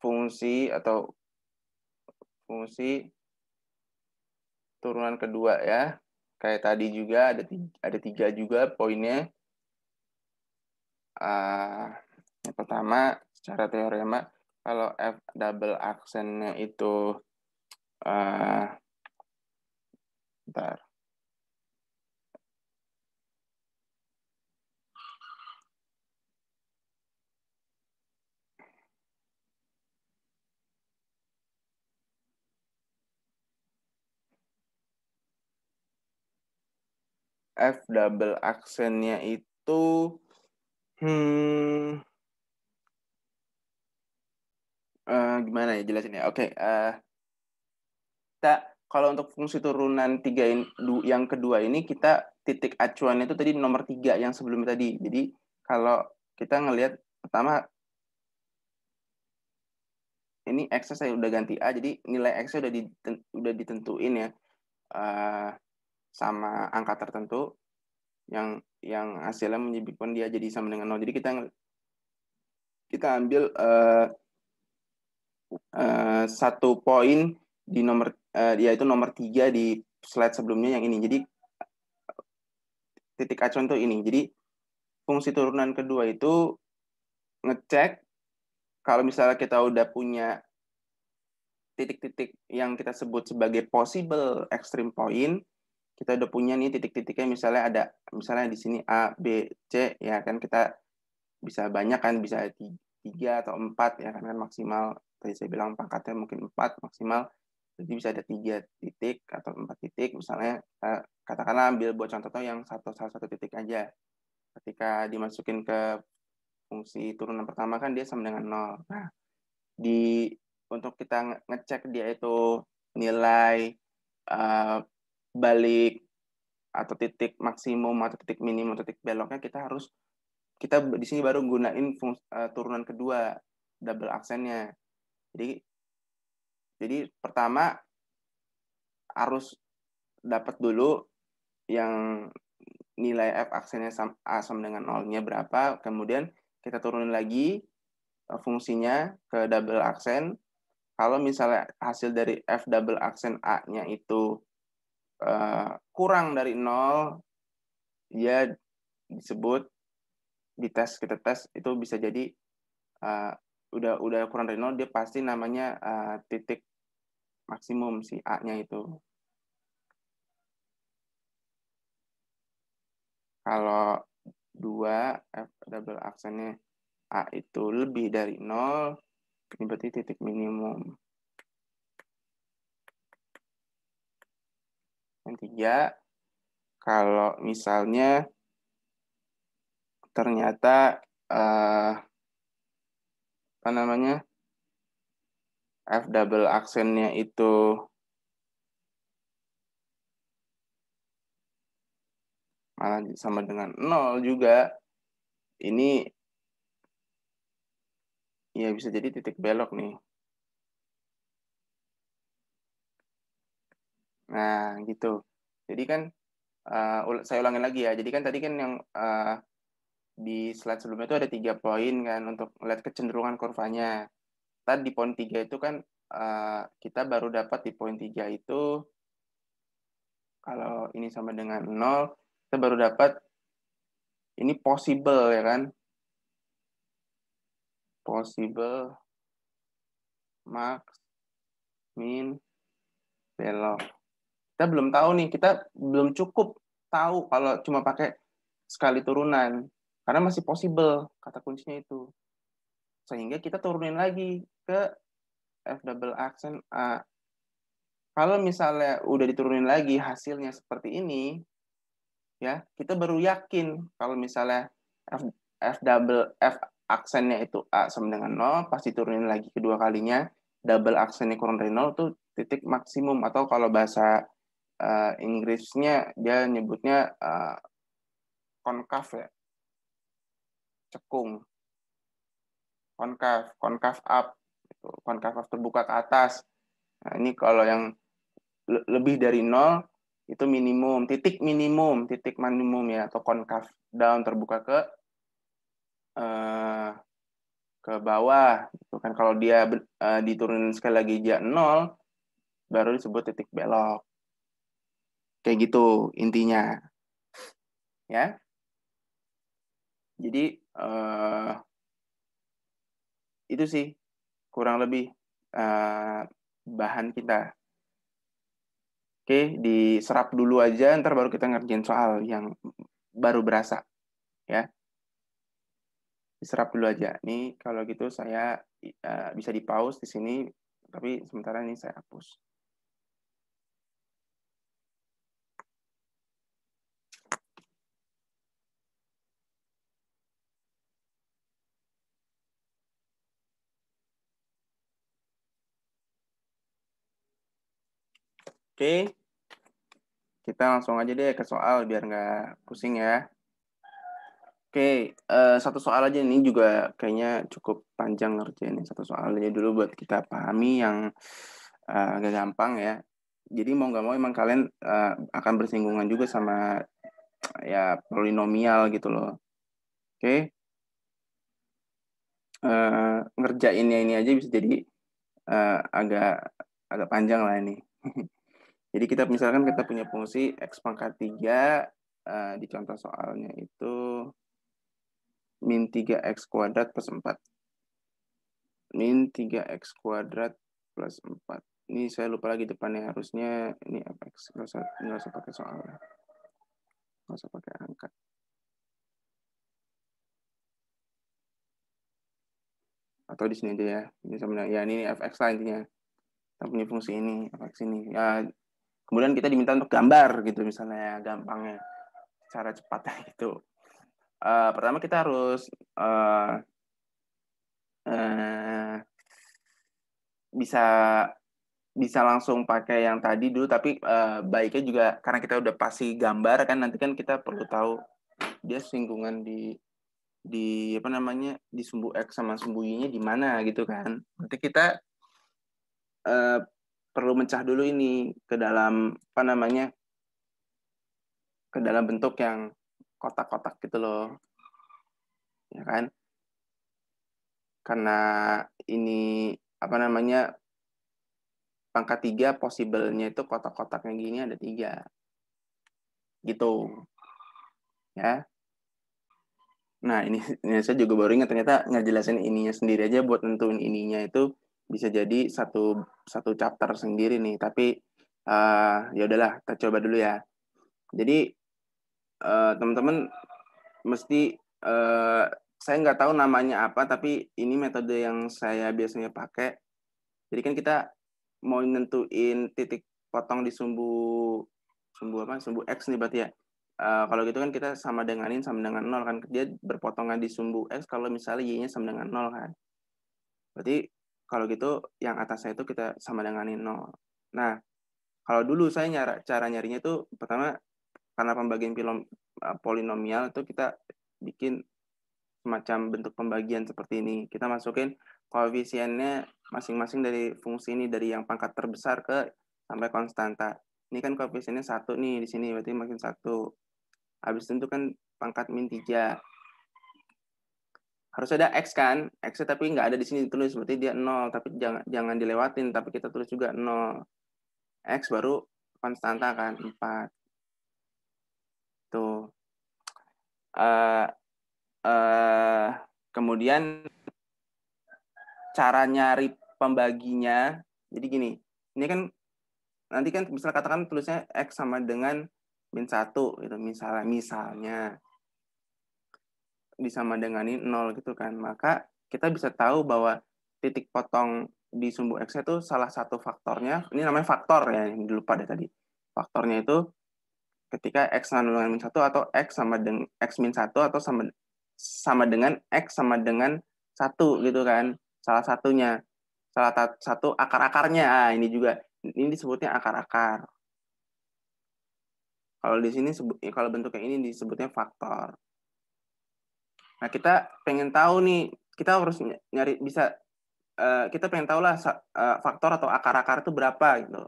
fungsi atau fungsi turunan kedua ya. Kayak tadi juga ada tiga, ada tiga juga poinnya. Uh, yang pertama secara teorema kalau f double aksennya itu uh, bentar F double aksennya itu hmm uh, gimana ya jelasin ya. Oke, okay, uh, eh, kita kalau untuk fungsi turunan tiga in, du, yang kedua ini kita titik acuannya itu tadi nomor tiga yang sebelumnya tadi. Jadi kalau kita ngelihat pertama ini x saya udah ganti a jadi nilai x udah udah ditentuin ya. Uh, sama angka tertentu yang yang hasilnya menyebutkan dia jadi sama dengan nol. Jadi kita kita ambil uh, uh, satu poin di nomor uh, yaitu nomor tiga di slide sebelumnya yang ini. Jadi titik acuan itu ini. Jadi fungsi turunan kedua itu ngecek kalau misalnya kita udah punya titik-titik yang kita sebut sebagai possible extreme point, kita udah punya nih titik-titiknya misalnya ada misalnya di sini A, B, C ya kan kita bisa banyak kan bisa tiga atau empat ya kan, kan maksimal tadi saya bilang pangkatnya mungkin empat maksimal jadi bisa ada tiga titik atau empat titik misalnya kita katakanlah ambil buat contoh yang satu salah satu titik aja ketika dimasukin ke fungsi turunan pertama kan dia sama dengan nol nah di untuk kita ngecek dia itu nilai uh, balik atau titik maksimum atau titik minimum atau titik beloknya kita harus kita di sini baru gunain fungsi, uh, eh, turunan kedua double aksennya. Jadi jadi pertama harus dapat dulu yang nilai f aksennya a sama dengan nolnya berapa, kemudian kita turunin lagi eh, fungsinya ke double aksen. Kalau misalnya hasil dari f double aksen a-nya itu Eh, kurang dari nol ya disebut di tes kita tes itu bisa jadi uh, udah udah kurang dari nol dia pasti namanya uh, titik maksimum si a-nya itu kalau dua f double aksennya a itu lebih dari nol ini berarti titik minimum tiga kalau misalnya ternyata uh, apa namanya f double aksennya itu malah sama dengan nol juga ini ya bisa jadi titik belok nih nah gitu jadi kan uh, saya ulangin lagi ya. Jadi kan tadi kan yang uh, di slide sebelumnya itu ada tiga poin kan untuk melihat kecenderungan kurvanya. Tadi di poin tiga itu kan uh, kita baru dapat di poin tiga itu kalau ini sama dengan nol kita baru dapat ini possible ya kan possible max min belok kita belum tahu nih kita belum cukup tahu kalau cuma pakai sekali turunan karena masih possible kata kuncinya itu sehingga kita turunin lagi ke f double accent a kalau misalnya udah diturunin lagi hasilnya seperti ini ya kita baru yakin kalau misalnya f, f double f aksennya itu a sama dengan 0 pasti turunin lagi kedua kalinya double aksennya kurang dari 0 tuh titik maksimum atau kalau bahasa uh, Inggrisnya dia nyebutnya uh, eh, konkaf ya cekung konkaf konkaf up gitu. konkaf terbuka ke atas nah, ini kalau yang le lebih dari nol itu minimum titik minimum titik minimum ya atau konkaf down terbuka ke uh, ke bawah itu kan kalau dia uh, diturunin sekali lagi dia nol baru disebut titik belok Kayak gitu intinya. Ya. Jadi uh, itu sih kurang lebih uh, bahan kita. Oke, diserap dulu aja, ntar baru kita ngerjain soal yang baru berasa. Ya, diserap dulu aja. Nih, kalau gitu saya uh, bisa di pause di sini, tapi sementara ini saya hapus. Oke, kita langsung aja deh ke soal biar nggak pusing ya. Oke, eh, satu soal aja ini juga kayaknya cukup panjang ngerjainnya. Satu soal aja dulu buat kita pahami yang uh, gampang ya. Jadi mau nggak mau emang kalian eh, akan bersinggungan juga sama ya polinomial gitu loh. Oke, uh, ngerjainnya ini aja bisa jadi uh, agak agak panjang lah ini. Jadi kita gitu. misalkan kita punya fungsi x pangkat 3, eh, di contoh soalnya itu min 3x kuadrat plus 4. Min 3x kuadrat plus 4. Ini saya lupa lagi depannya harusnya ini fx. Nggak usah, nggak usah pakai soalnya. Nggak usah pakai angka. Atau di sini aja ya. Ini sama ya ini fx lah intinya. Kita punya fungsi ini, fx ini. Ya, kemudian kita diminta untuk gambar gitu misalnya gampangnya cara cepatnya gitu uh, pertama kita harus uh, uh, bisa bisa langsung pakai yang tadi dulu tapi uh, baiknya juga karena kita udah pasti gambar kan nanti kan kita perlu tahu dia singgungan di di apa namanya di sumbu x sama sumbu y-nya di mana gitu kan nanti kita uh, perlu mencah dulu ini ke dalam apa namanya ke dalam bentuk yang kotak-kotak gitu loh ya kan karena ini apa namanya pangkat tiga possible itu kotak-kotaknya gini ada tiga gitu ya nah ini, ini saya juga baru ingat ternyata ngejelasin ininya sendiri aja buat nentuin ininya itu bisa jadi satu satu chapter sendiri nih tapi uh, ya udahlah kita coba dulu ya jadi uh, teman-teman mesti uh, saya nggak tahu namanya apa tapi ini metode yang saya biasanya pakai jadi kan kita mau nentuin titik potong di sumbu sumbu apa sumbu x nih berarti ya Uh, kalau gitu kan kita sama denganin sama dengan nol kan dia berpotongan di sumbu x kalau misalnya y-nya sama dengan nol kan berarti kalau gitu yang atasnya itu kita sama dengan nol. Nah, kalau dulu saya nyara, cara nyarinya itu pertama karena pembagian pilom, eh, polinomial itu kita bikin semacam bentuk pembagian seperti ini. Kita masukin koefisiennya masing-masing dari fungsi ini dari yang pangkat terbesar ke sampai konstanta. Ini kan koefisiennya satu nih di sini berarti makin satu. Habis itu kan pangkat min 3 harus ada x kan x tapi nggak ada di sini ditulis berarti dia nol tapi jangan jangan dilewatin tapi kita tulis juga nol x baru konstanta kan 4 tuh uh, uh, kemudian cara nyari pembaginya jadi gini ini kan nanti kan misalnya katakan tulisnya x sama dengan min satu gitu misalnya misalnya disama dengan nol gitu kan maka kita bisa tahu bahwa titik potong di sumbu x itu salah satu faktornya ini namanya faktor ya yang lupa deh tadi faktornya itu ketika x sama dengan min satu atau x sama dengan x min satu atau sama sama dengan x sama dengan satu gitu kan salah satunya salah satu akar akarnya ah, ini juga ini disebutnya akar akar kalau di sini kalau bentuknya ini disebutnya faktor Nah, kita pengen tahu nih, kita harus nyari bisa uh, kita pengen tahu lah uh, faktor atau akar-akar itu berapa gitu.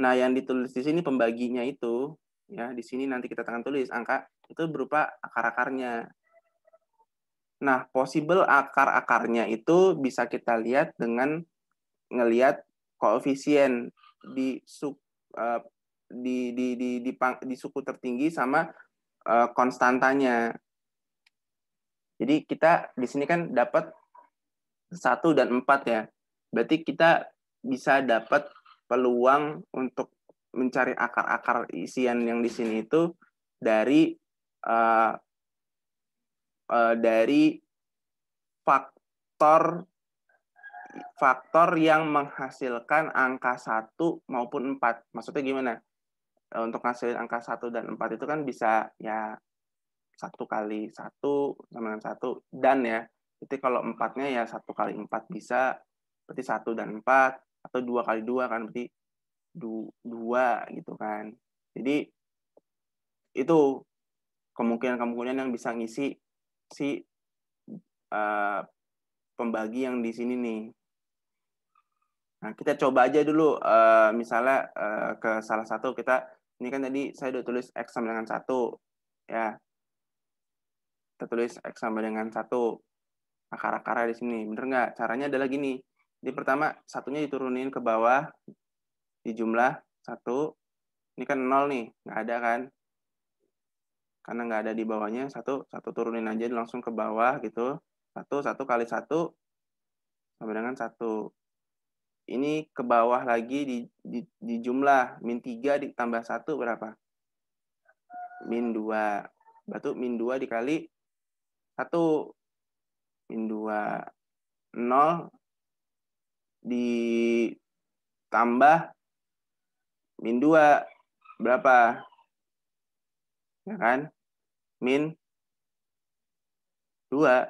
Nah, yang ditulis di sini pembaginya itu ya, di sini nanti kita tangan tulis angka itu berupa akar-akarnya. Nah, possible akar-akarnya itu bisa kita lihat dengan ngelihat koefisien di sub uh, di, di, di, di, di, di suku tertinggi sama uh, konstantanya jadi kita di sini kan dapat 1 dan 4 ya. Berarti kita bisa dapat peluang untuk mencari akar-akar isian yang di sini itu dari uh, uh, dari faktor faktor yang menghasilkan angka 1 maupun 4. Maksudnya gimana? Eh, untuk hasil angka 1 dan 4 itu kan bisa ya satu kali satu sama dengan satu dan ya itu kalau empatnya ya satu kali empat bisa berarti satu dan empat atau dua kali dua kan berarti dua gitu kan jadi itu kemungkinan-kemungkinan yang bisa ngisi si uh, pembagi yang di sini nih nah kita coba aja dulu uh, misalnya uh, ke salah satu kita ini kan tadi saya udah tulis x sama dengan satu ya tertulis X sama dengan satu akar nah, akar di sini. Bener nggak? Caranya adalah gini. di pertama, satunya diturunin ke bawah di jumlah satu Ini kan nol nih. Nggak ada kan? Karena nggak ada di bawahnya, satu satu turunin aja langsung ke bawah gitu. satu satu kali satu sama dengan satu ini ke bawah lagi di, di, di jumlah min 3 ditambah satu berapa? Min dua Batu min dua dikali satu min dua nol ditambah min dua berapa ya kan min dua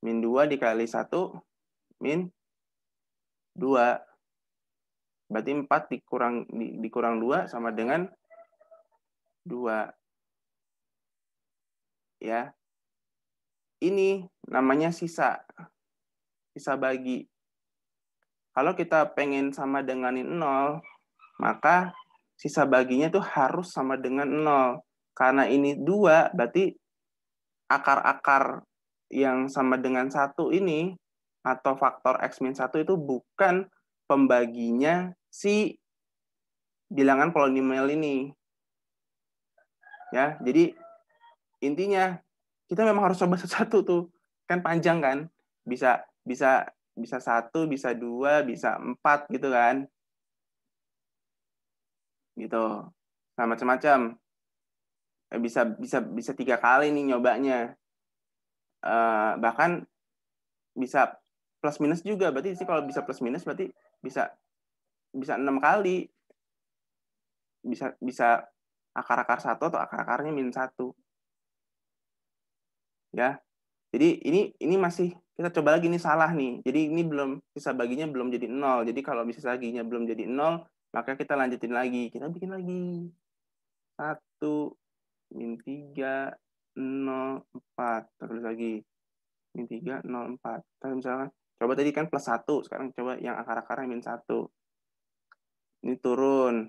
min dua dikali satu min dua berarti empat dikurang di, dikurang dua sama dengan dua ya ini namanya sisa. Sisa bagi. Kalau kita pengen sama dengan nol, maka sisa baginya itu harus sama dengan nol. Karena ini dua, berarti akar-akar yang sama dengan satu ini atau faktor x satu itu bukan pembaginya si bilangan polinomial ini. Ya, jadi intinya kita memang harus coba satu-satu tuh kan panjang kan bisa bisa bisa satu bisa dua bisa empat gitu kan gitu nah macam-macam eh, bisa bisa bisa tiga kali nih nyobanya uh, bahkan bisa plus minus juga berarti sih kalau bisa plus minus berarti bisa bisa enam kali bisa bisa akar akar satu atau akar akarnya minus satu ya jadi ini ini masih kita coba lagi ini salah nih jadi ini belum sisa baginya belum jadi nol jadi kalau sisa baginya belum jadi nol maka kita lanjutin lagi kita bikin lagi satu min tiga nol empat terus lagi min tiga nol empat terus misalkan coba tadi kan plus satu sekarang coba yang akar-akarnya min satu ini turun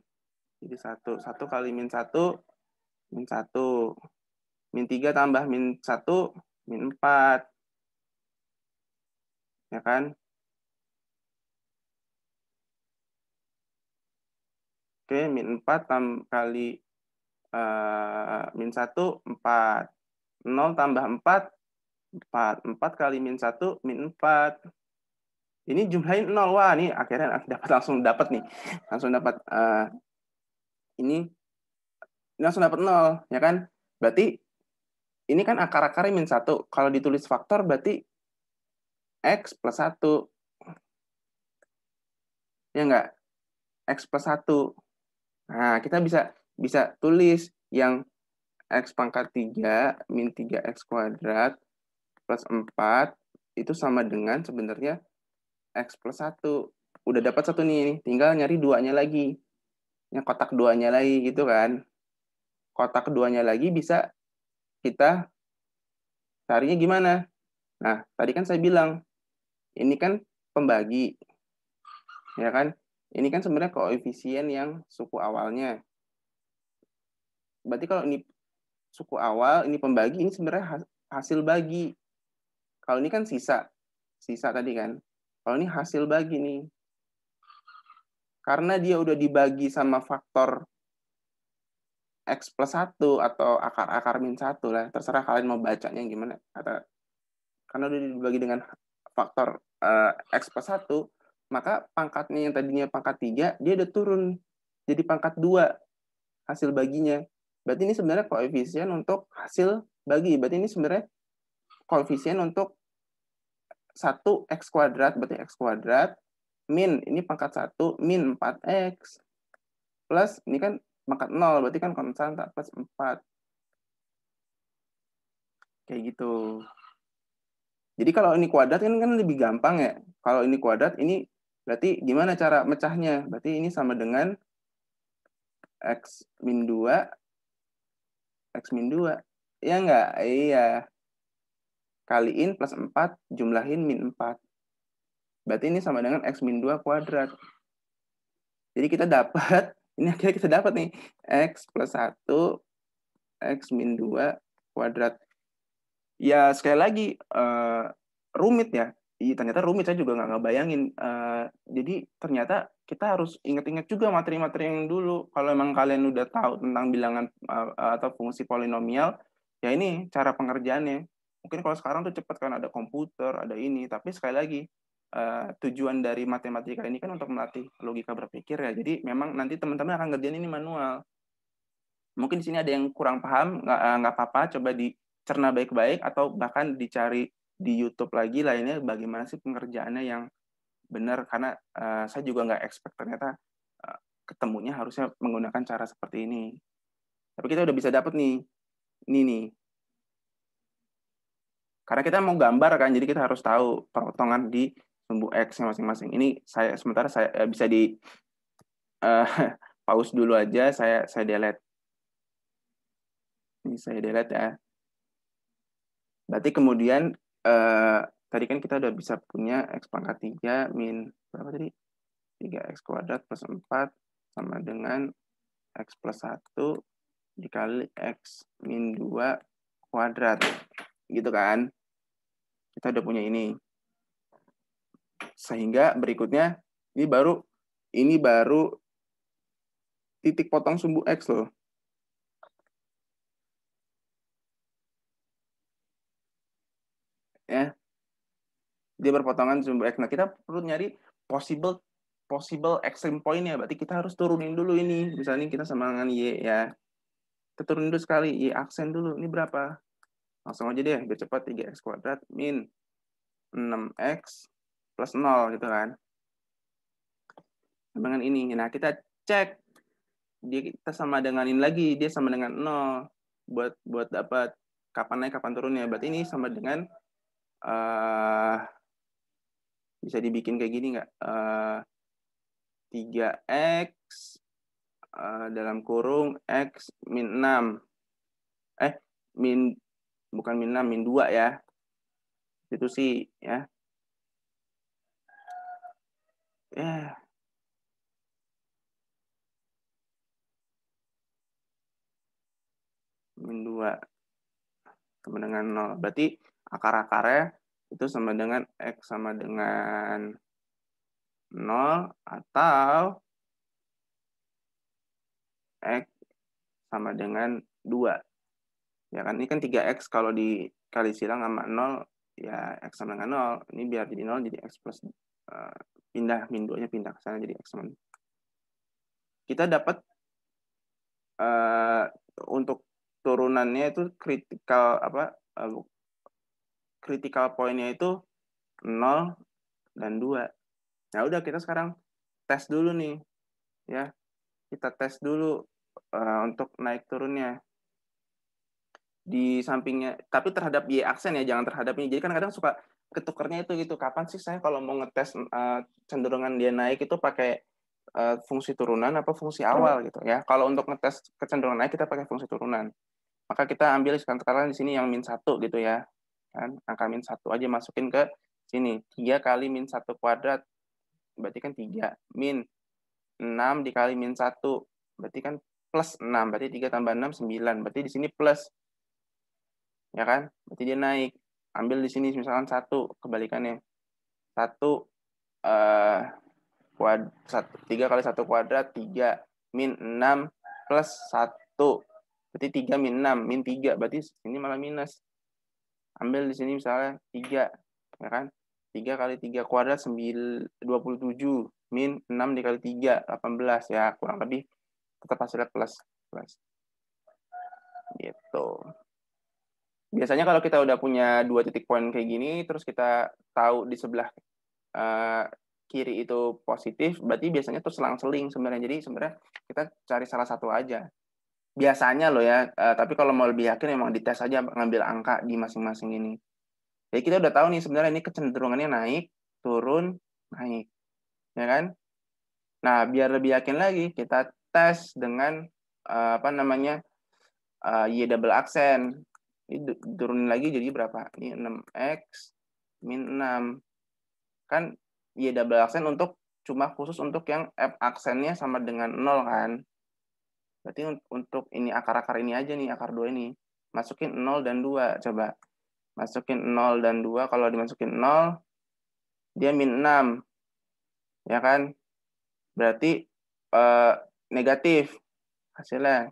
jadi satu satu kali min satu min satu Min 3 tambah min 1, min 4. Ya kan? Oke, min 4 tam kali uh, min 1, 4. 0 tambah 4, 4. 4 kali min 1, min 4 ini jumlahin 0. wah ini akhirnya dapat langsung dapat nih langsung dapat uh, ini langsung dapat 0, ya kan berarti ini kan akar-akarnya min 1. Kalau ditulis faktor berarti X plus 1. Ya enggak? X plus 1. Nah, kita bisa bisa tulis yang X pangkat 3 min 3X kuadrat plus 4 itu sama dengan sebenarnya X plus 1. Udah dapat satu nih, tinggal nyari duanya lagi. Yang kotak duanya lagi gitu kan. Kotak keduanya lagi bisa kita carinya gimana? Nah, tadi kan saya bilang, ini kan pembagi. Ya kan? Ini kan sebenarnya koefisien yang suku awalnya. Berarti kalau ini suku awal, ini pembagi, ini sebenarnya hasil bagi. Kalau ini kan sisa. Sisa tadi kan. Kalau ini hasil bagi nih. Karena dia udah dibagi sama faktor X plus 1 atau akar-akar min 1 lah. Terserah kalian mau bacanya gimana. karena udah dibagi dengan faktor uh, X plus 1, maka pangkatnya yang tadinya pangkat 3, dia udah turun jadi pangkat 2 hasil baginya. Berarti ini sebenarnya koefisien untuk hasil bagi. Berarti ini sebenarnya koefisien untuk 1 X kuadrat, berarti X kuadrat, min, ini pangkat 1, min 4X, plus, ini kan maka 0, berarti kan konstan tak plus 4. Kayak gitu. Jadi kalau ini kuadrat kan, kan lebih gampang ya. Kalau ini kuadrat, ini berarti gimana cara mecahnya? Berarti ini sama dengan X min 2, X min 2. Iya nggak? Iya. Kaliin plus 4, jumlahin min 4. Berarti ini sama dengan X min 2 kuadrat. Jadi kita dapat ini akhirnya kita dapat nih x plus 1 x min 2 kuadrat ya sekali lagi uh, rumit ya Iya, ternyata rumit saya juga nggak ngebayangin. Uh, jadi ternyata kita harus ingat-ingat juga materi-materi yang dulu. Kalau emang kalian udah tahu tentang bilangan uh, atau fungsi polinomial, ya ini cara pengerjaannya. Mungkin kalau sekarang tuh cepat karena ada komputer, ada ini. Tapi sekali lagi Eh, tujuan dari matematika ini kan untuk melatih logika berpikir ya. Jadi memang nanti teman-teman akan ngerjain ini manual. Mungkin di sini ada yang kurang paham, nggak eh, apa-apa, coba dicerna baik-baik atau bahkan dicari di YouTube lagi lainnya bagaimana sih pengerjaannya yang benar karena uh, saya juga nggak expect ternyata uh, ketemunya harusnya menggunakan cara seperti ini tapi kita udah bisa dapat nih ini nih karena kita mau gambar kan jadi kita harus tahu potongan di sumbu x-nya masing-masing. Ini saya sementara saya eh, bisa di eh, pause dulu aja, saya saya delete. Ini saya delete ya. Berarti kemudian eh, tadi kan kita udah bisa punya x pangkat 3 min berapa tadi? 3x kuadrat plus 4 sama dengan x plus 1 dikali x min 2 kuadrat. Gitu kan? Kita udah punya ini. Sehingga berikutnya ini baru ini baru titik potong sumbu X loh. Ya. Dia berpotongan sumbu X. Nah, kita perlu nyari possible possible extreme point ya. Berarti kita harus turunin dulu ini. Misalnya kita sama dengan Y ya. Kita turunin dulu sekali. Y aksen dulu. Ini berapa? Langsung aja deh. Biar cepat. 3X kuadrat min 6X plus 0 gitu kan. Sama Dengan ini. Nah, kita cek dia kita sama dengan ini lagi, dia sama dengan 0 buat buat dapat kapan naik kapan turunnya. Berarti ini sama dengan uh, bisa dibikin kayak gini nggak? Uh, 3x uh, dalam kurung x min 6. Eh, min bukan min 6, min 2 ya. Itu sih ya ya min 2 sama dengan 0. Berarti akar-akarnya itu sama dengan X sama dengan 0 atau X sama dengan 2. Ya kan, ini kan 3X kalau dikali silang sama 0, ya X sama dengan 0. Ini biar jadi 0, jadi X plus eh, pindah min pindah ke sana jadi x men Kita dapat uh, untuk turunannya itu critical apa uh, critical point itu 0 dan 2. Nah, ya udah kita sekarang tes dulu nih. Ya. Kita tes dulu uh, untuk naik turunnya di sampingnya tapi terhadap y aksen ya jangan terhadap ini jadi kan kadang suka ketukernya itu gitu kapan sih saya kalau mau ngetes uh, eh, cenderungan dia naik itu pakai uh, fungsi turunan apa fungsi hmm. awal gitu ya kalau untuk ngetes kecenderungan naik kita pakai fungsi turunan maka kita ambil sekarang di sini yang min satu gitu ya kan angka min satu aja masukin ke sini tiga kali min satu kuadrat berarti kan tiga min enam dikali min satu berarti kan plus enam berarti tiga tambah enam sembilan Berarti di sini plus ya kan? Berarti dia naik. Ambil di sini misalkan satu kebalikannya. Satu eh, kuad satu tiga kali satu kuadrat tiga min enam plus satu berarti tiga min enam min tiga berarti ini malah minus ambil di sini misalnya tiga ya kan tiga kali tiga kuadrat sembilan dua puluh tujuh min enam dikali tiga delapan belas ya kurang lebih tetap hasilnya plus plus gitu biasanya kalau kita udah punya dua titik poin kayak gini, terus kita tahu di sebelah uh, kiri itu positif, berarti biasanya tuh selang-seling sebenarnya. Jadi sebenarnya kita cari salah satu aja. Biasanya loh ya, uh, tapi kalau mau lebih yakin memang dites aja ngambil angka di masing-masing ini. Jadi kita udah tahu nih sebenarnya ini kecenderungannya naik, turun, naik. Ya kan? Nah, biar lebih yakin lagi, kita tes dengan uh, apa namanya? Uh, y double accent ini turunin lagi jadi berapa? Ini 6X min 6. Kan ya double aksen untuk cuma khusus untuk yang F aksennya sama dengan 0 kan. Berarti untuk ini akar-akar ini aja nih, akar 2 ini. Masukin 0 dan 2, coba. Masukin 0 dan 2, kalau dimasukin 0, dia min 6. Ya kan? Berarti eh, negatif hasilnya.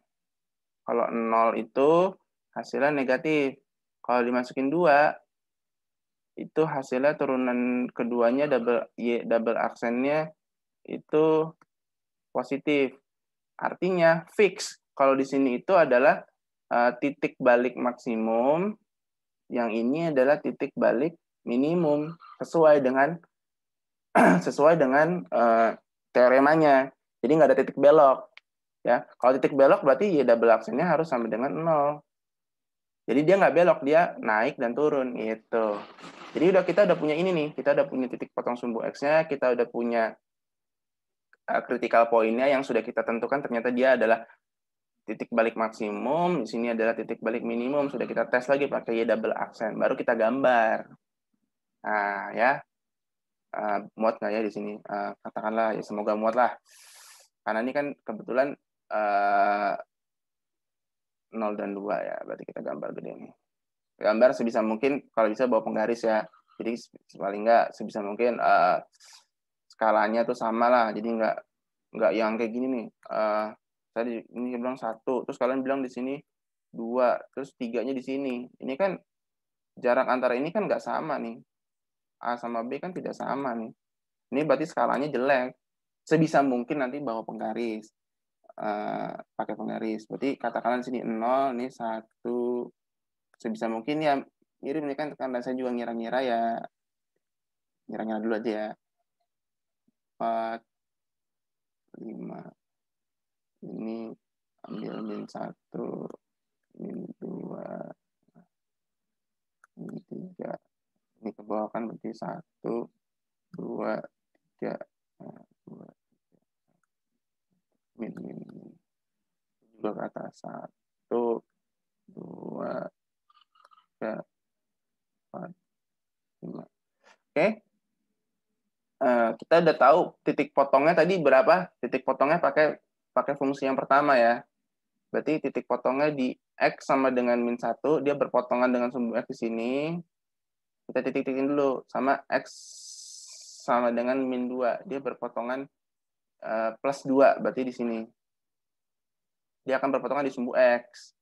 Kalau 0 itu hasilnya negatif. Kalau dimasukin dua, itu hasilnya turunan keduanya double y double aksennya itu positif. Artinya fix. Kalau di sini itu adalah uh, titik balik maksimum, yang ini adalah titik balik minimum sesuai dengan sesuai dengan uh, teoremanya. Jadi nggak ada titik belok. Ya, kalau titik belok berarti y ya double aksennya harus sama dengan nol. Jadi dia nggak belok, dia naik dan turun gitu. Jadi udah kita udah punya ini nih, kita udah punya titik potong sumbu x-nya, kita udah punya eh, critical point-nya yang sudah kita tentukan ternyata dia adalah titik balik maksimum, di sini adalah titik balik minimum, sudah kita tes lagi pakai Y double accent, baru kita gambar. Nah, ya. Uh, muat nggak ya di sini? Uh, katakanlah, ya semoga muat lah. Karena ini kan kebetulan 0 dan 2 ya. Berarti kita gambar gede nih. Gambar sebisa mungkin kalau bisa bawa penggaris ya. Jadi paling nggak sebisa mungkin uh, skalanya tuh sama lah. Jadi nggak nggak yang kayak gini nih. Uh, eh, tadi ini bilang satu, terus kalian bilang di sini dua, terus tiganya di sini. Ini kan jarak antara ini kan nggak sama nih. A sama B kan tidak sama nih. Ini berarti skalanya jelek. Sebisa mungkin nanti bawa penggaris. Eh, pakai penggaris. Berarti katakanlah di sini 0, ini 1, sebisa mungkin ya mirip ini kan karena saya juga ngira-ngira ya ngira-ngira dulu aja ya. 4, 5, ini ambil min 1, min 2, min 3, ini ke bawah kan berarti 1, 2, 3, 2, 3, min min min juga ke atas satu dua tiga empat lima oke okay. uh, eh, kita udah tahu titik potongnya tadi berapa titik potongnya pakai pakai fungsi yang pertama ya berarti titik potongnya di x sama dengan min satu dia berpotongan dengan sumbu x di sini kita titik titikin dulu sama x sama dengan min dua dia berpotongan Eh, plus 2, berarti di sini. Dia akan berpotongan di sumbu X.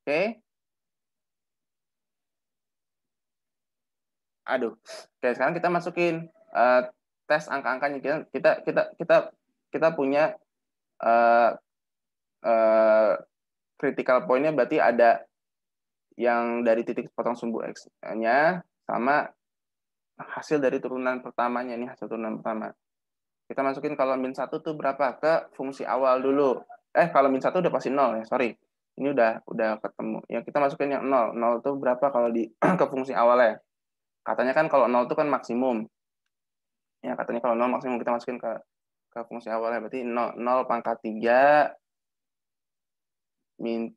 Oke? Okay? Aduh. Oke, sekarang kita masukin uh, tes angka-angkanya. Kita, kita, kita, kita, kita punya uh, uh, critical point-nya berarti ada yang dari titik potong sumbu X-nya sama hasil dari turunan pertamanya ini hasil turunan pertama. Kita masukin kalau min 1 tuh berapa? Ke fungsi awal dulu. Eh, kalau min 1 udah pasti nol ya, sorry. Ini udah udah ketemu. Ya, kita masukin yang nol 0 tuh berapa kalau di ke fungsi awal ya Katanya kan kalau nol tuh kan maksimum. Ya, katanya kalau nol maksimum kita masukin ke ke fungsi ya Berarti nol 0 pangkat tiga min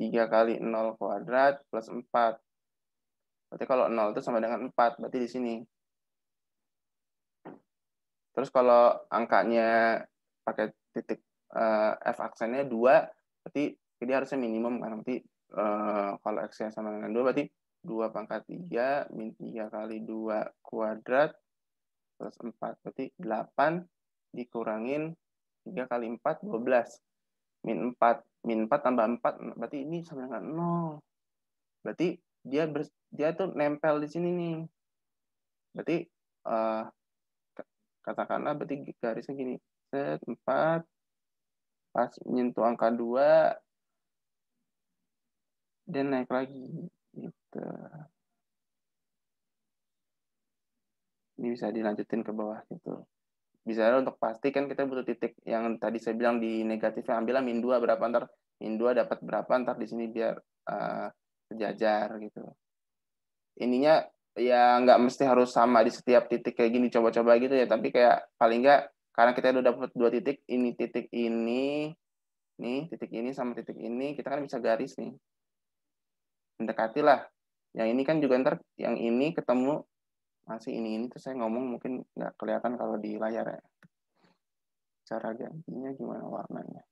tiga kali nol kuadrat plus empat Berarti kalau nol itu sama dengan empat Berarti di sini Terus kalau angkanya pakai titik uh, f aksennya dua, berarti jadi harusnya minimum kan berarti uh, kalau x-nya sama dengan dua berarti dua pangkat tiga min tiga kali dua kuadrat plus empat berarti delapan dikurangin tiga kali empat dua belas min empat min empat tambah empat berarti ini sama dengan nol berarti dia ber, dia tuh nempel di sini nih berarti uh, katakanlah berarti garisnya gini set empat pas menyentuh angka dua dan naik lagi gitu ini bisa dilanjutin ke bawah gitu bisa untuk pasti kan kita butuh titik yang tadi saya bilang di negatifnya ambillah min dua berapa ntar min dua dapat berapa ntar di sini biar uh, sejajar gitu ininya ya nggak mesti harus sama di setiap titik kayak gini coba-coba gitu ya tapi kayak paling nggak karena kita udah dapat dua titik ini titik ini nih titik ini sama titik ini kita kan bisa garis nih mendekatilah yang ini kan juga ntar yang ini ketemu masih ini ini tuh saya ngomong mungkin nggak kelihatan kalau di layar ya cara gantinya gimana warnanya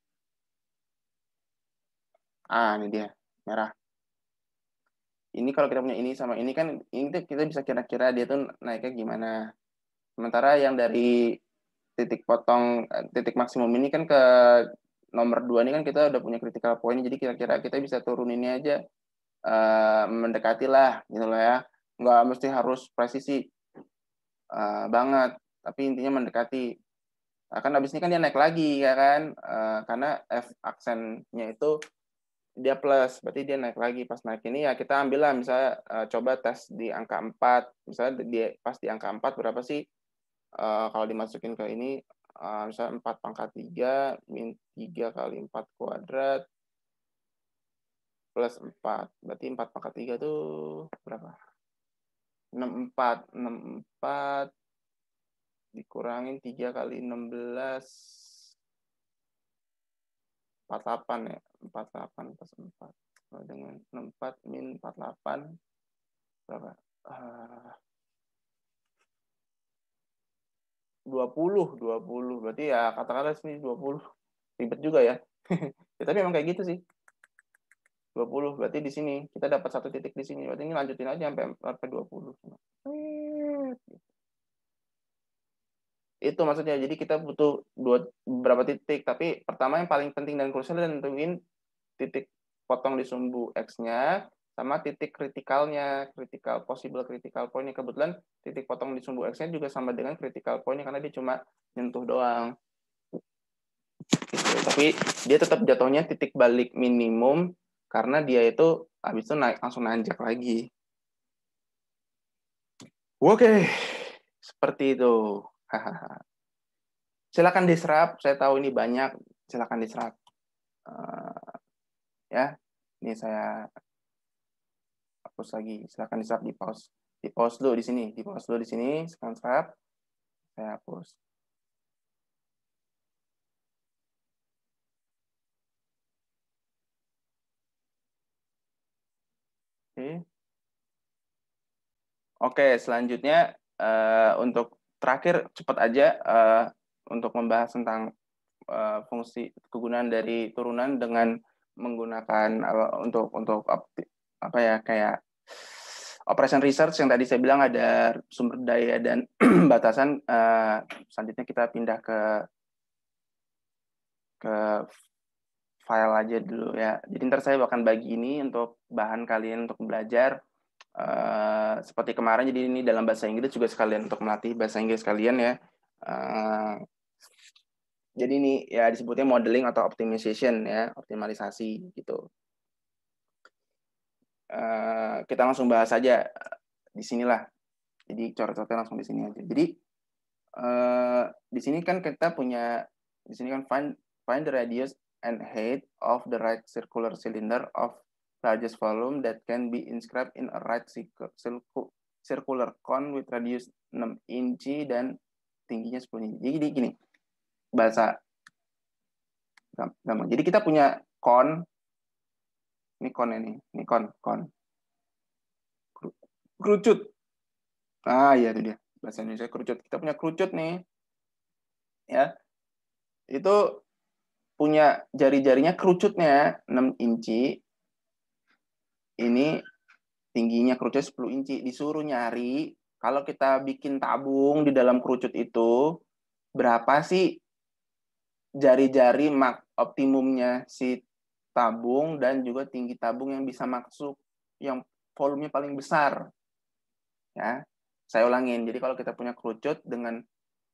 ah ini dia merah ini kalau kita punya ini sama ini kan ini kita bisa kira-kira dia tuh naiknya gimana. Sementara yang dari titik potong eh, titik maksimum ini kan ke nomor dua ini kan kita udah punya critical point jadi kira-kira kita bisa turun ini aja uh, eh, mendekati lah gitu loh ya. Nggak mesti harus presisi uh, banget, tapi intinya mendekati. Nah, habis kan ini kan dia naik lagi ya kan uh, karena f aksennya itu dia plus, berarti dia naik lagi. Pas naik ini ya kita ambil lah misalnya uh, coba tes di angka 4. Misalnya di, pas di angka 4 berapa sih uh, kalau dimasukin ke ini uh, misalnya 4 pangkat 3 min 3 kali 4 kuadrat plus 4. Berarti 4 pangkat 3 itu berapa? 64. 64 dikurangin 3 kali 16 48 ya 48 plus 4 dengan 64 min 48 berapa uh, 20 20 berarti ya katakanlah sini 20 ribet juga ya. ya tapi memang kayak gitu sih 20 berarti di sini kita dapat satu titik di sini berarti ini lanjutin aja sampai sampai 20 puluh gitu itu maksudnya jadi kita butuh dua beberapa titik tapi pertama yang paling penting dan krusial dan tentuin titik potong di sumbu x-nya sama titik kritikalnya kritikal possible kritikal poinnya kebetulan titik potong di sumbu x-nya juga sama dengan kritikal poinnya karena dia cuma nyentuh doang gitu. tapi dia tetap jatuhnya titik balik minimum karena dia itu habis itu naik langsung nanjak lagi oke seperti itu silakan diserap. Saya tahu ini banyak. Silakan diserap. Uh, ya, ini saya hapus lagi. Silakan diserap di pause. Di pause dulu di sini. Di pause dulu di sini. Silakan serap. Saya hapus. Oke. Okay. okay, selanjutnya uh, untuk terakhir cepat aja uh, untuk membahas tentang uh, fungsi kegunaan dari turunan dengan menggunakan uh, untuk untuk apa ya kayak operation research yang tadi saya bilang ada sumber daya dan batasan uh, selanjutnya kita pindah ke ke file aja dulu ya. Jadi ntar saya akan bagi ini untuk bahan kalian untuk belajar Uh, seperti kemarin jadi ini dalam bahasa Inggris juga sekalian untuk melatih bahasa Inggris kalian ya. Uh, jadi ini ya disebutnya modeling atau optimization ya, optimalisasi gitu. Uh, kita langsung bahas aja di sinilah. Jadi coret-coretnya langsung di sini aja. Jadi uh, di sini kan kita punya di sini kan find find the radius and height of the right circular cylinder of largest volume that can be inscribed in a right circular cone with radius 6 inci dan tingginya 10 inci. Jadi gini, bahasa gampang. Jadi kita punya cone, ini cone ini, ini cone, cone, Kerucut. Ah iya itu dia, bahasa Indonesia kerucut. Kita punya kerucut nih, ya. Itu punya jari-jarinya kerucutnya 6 inci, ini tingginya kerucut 10 inci. Disuruh nyari, kalau kita bikin tabung di dalam kerucut itu, berapa sih jari-jari mak optimumnya si tabung dan juga tinggi tabung yang bisa masuk yang volumenya paling besar. Ya, saya ulangin. Jadi kalau kita punya kerucut dengan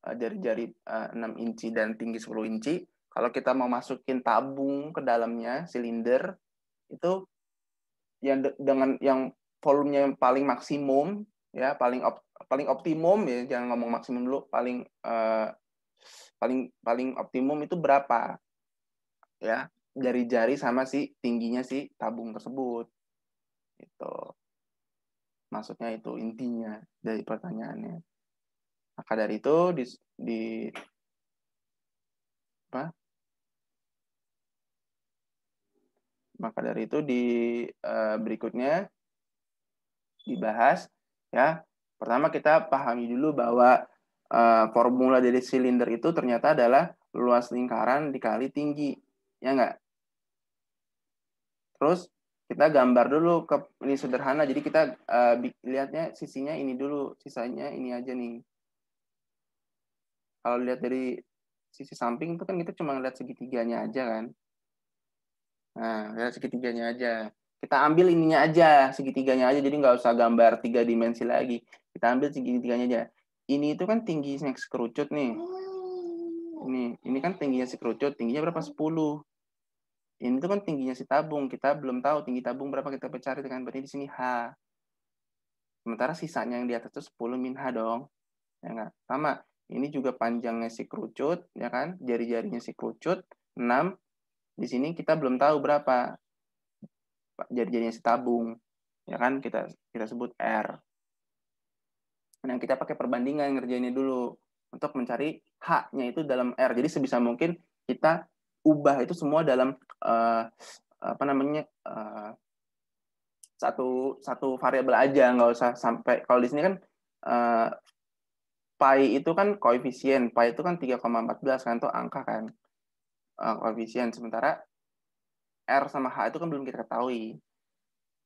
eh, jari-jari 6 eh, inci dan tinggi 10 inci, kalau kita mau masukin tabung ke dalamnya, silinder, itu yang dengan yang volumenya yang paling maksimum ya paling op paling optimum ya jangan ngomong maksimum dulu paling uh, paling paling optimum itu berapa ya dari jari sama si tingginya si tabung tersebut itu maksudnya itu intinya dari pertanyaannya maka dari itu di, di apa Maka dari itu di uh, berikutnya dibahas ya. Pertama kita pahami dulu bahwa uh, formula dari silinder itu ternyata adalah luas lingkaran dikali tinggi. Ya enggak? Terus kita gambar dulu ke ini sederhana jadi kita uh, lihatnya sisinya ini dulu sisanya ini aja nih kalau lihat dari sisi samping itu kan kita cuma lihat segitiganya aja kan Nah, kita ya segitiganya aja. Kita ambil ininya aja, segitiganya aja. Jadi nggak usah gambar tiga dimensi lagi. Kita ambil segitiganya aja. Ini itu kan tinggi si kerucut nih. Oh. Ini, ini kan tingginya si kerucut. Tingginya berapa? 10. Ini tuh kan tingginya si tabung. Kita belum tahu tinggi tabung berapa kita cari dengan berarti di sini H. Sementara sisanya yang di atas itu 10 min H dong. Ya enggak? Sama. Ini juga panjangnya si kerucut, ya kan? Jari-jarinya si kerucut. 6 di sini kita belum tahu berapa jadi-jadinya setabung ya kan kita kita sebut R dan nah, kita pakai perbandingan ngerjainnya dulu untuk mencari H-nya itu dalam R jadi sebisa mungkin kita ubah itu semua dalam uh, apa namanya uh, satu satu variabel aja nggak usah sampai kalau di sini kan uh, pi itu kan koefisien pi itu kan 3,14 kan itu angka kan Eh, koefisien sementara r sama h itu kan belum kita ketahui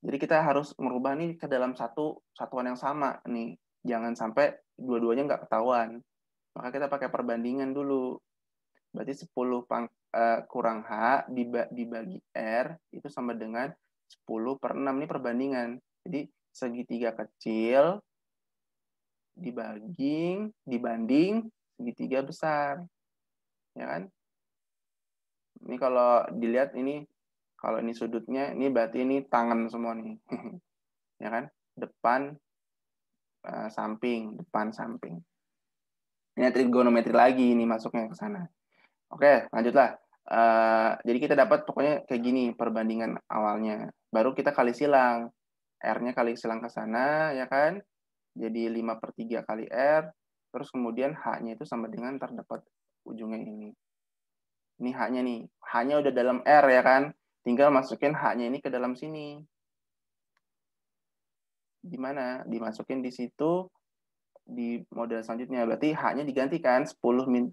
jadi kita harus merubah nih ke dalam satu satuan yang sama nih jangan sampai dua-duanya nggak ketahuan maka kita pakai perbandingan dulu berarti 10 pang, uh, kurang h dibagi r itu sama dengan 10 per 6 ini perbandingan jadi segitiga kecil dibagi dibanding segitiga besar ya kan ini kalau dilihat ini kalau ini sudutnya ini berarti ini tangan semua nih. ya kan? Depan uh, samping, depan samping. Ini trigonometri lagi ini masuknya ke sana. Oke, lanjutlah. Uh, jadi kita dapat pokoknya kayak gini perbandingan awalnya. Baru kita kali silang. R-nya kali silang ke sana, ya kan? Jadi 5 per 3 kali R. Terus kemudian H-nya itu sama dengan terdapat ujungnya ini. Ini H-nya nih. H-nya udah dalam R ya kan? Tinggal masukin H-nya ini ke dalam sini. Di mana? Dimasukin di situ di model selanjutnya. Berarti H-nya digantikan 10 min,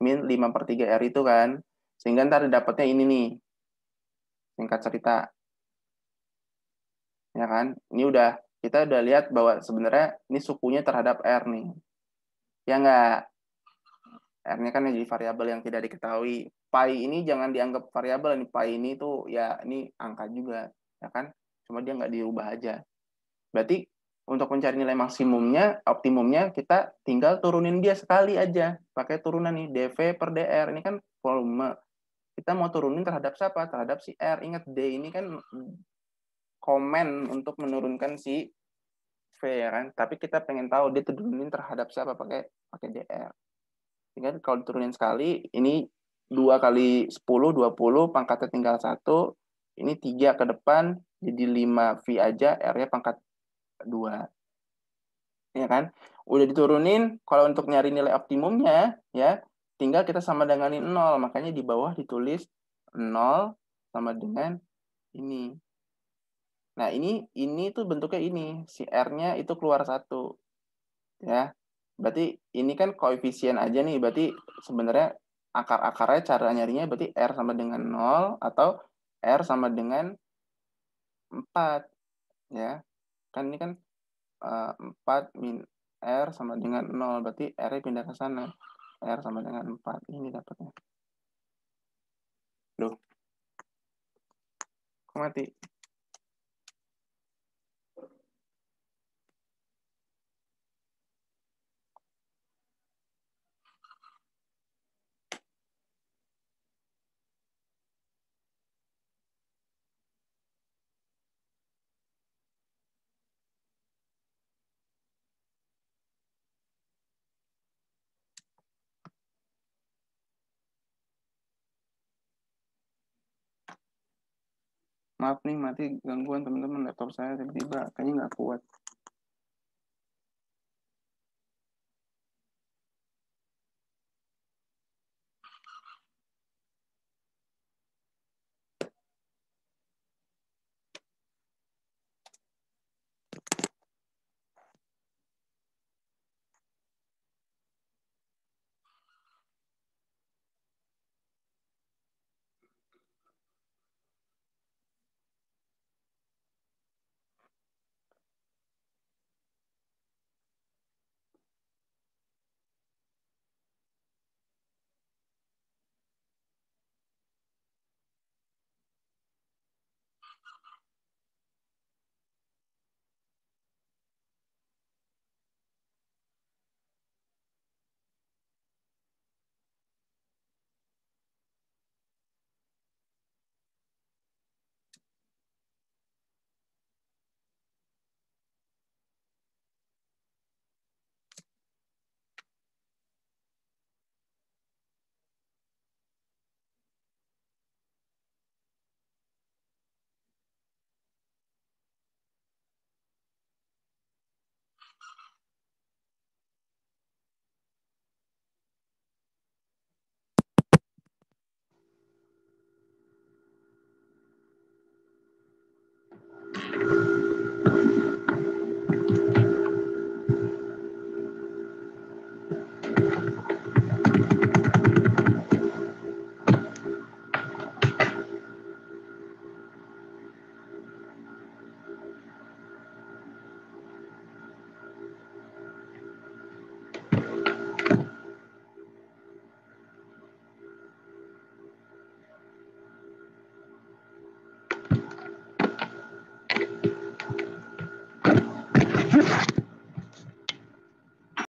min 5 per 3 R itu kan. Sehingga ntar dapatnya ini nih. Singkat cerita. Ya kan? Ini udah kita udah lihat bahwa sebenarnya ini sukunya terhadap R nih. Ya enggak? R-nya kan jadi variabel yang tidak diketahui pi ini jangan dianggap variabel nih pi ini tuh ya ini angka juga ya kan cuma dia nggak dirubah aja berarti untuk mencari nilai maksimumnya optimumnya kita tinggal turunin dia sekali aja pakai turunan nih dv per dr ini kan volume kita mau turunin terhadap siapa terhadap si r ingat d ini kan komen untuk menurunkan si v ya kan tapi kita pengen tahu dia turunin terhadap siapa pakai pakai dr sehingga kalau diturunin sekali ini 2 kali 10, 20, pangkatnya tinggal 1. Ini 3 ke depan, jadi 5V aja, R-nya pangkat 2. Ya kan? Udah diturunin, kalau untuk nyari nilai optimumnya, ya tinggal kita sama dengan 0. Makanya di bawah ditulis 0 sama dengan ini. Nah, ini ini tuh bentuknya ini. Si R-nya itu keluar 1. Ya. Berarti ini kan koefisien aja nih. Berarti sebenarnya akar-akarnya cara nyarinya berarti R sama dengan 0 atau R sama dengan 4. Ya. Kan ini kan uh, eh, 4 min R sama dengan 0. Berarti R pindah ke sana. R sama dengan 4. Ini dapatnya. Loh. Kok mati? maaf nih mati gangguan teman-teman laptop saya tiba-tiba kayaknya nggak kuat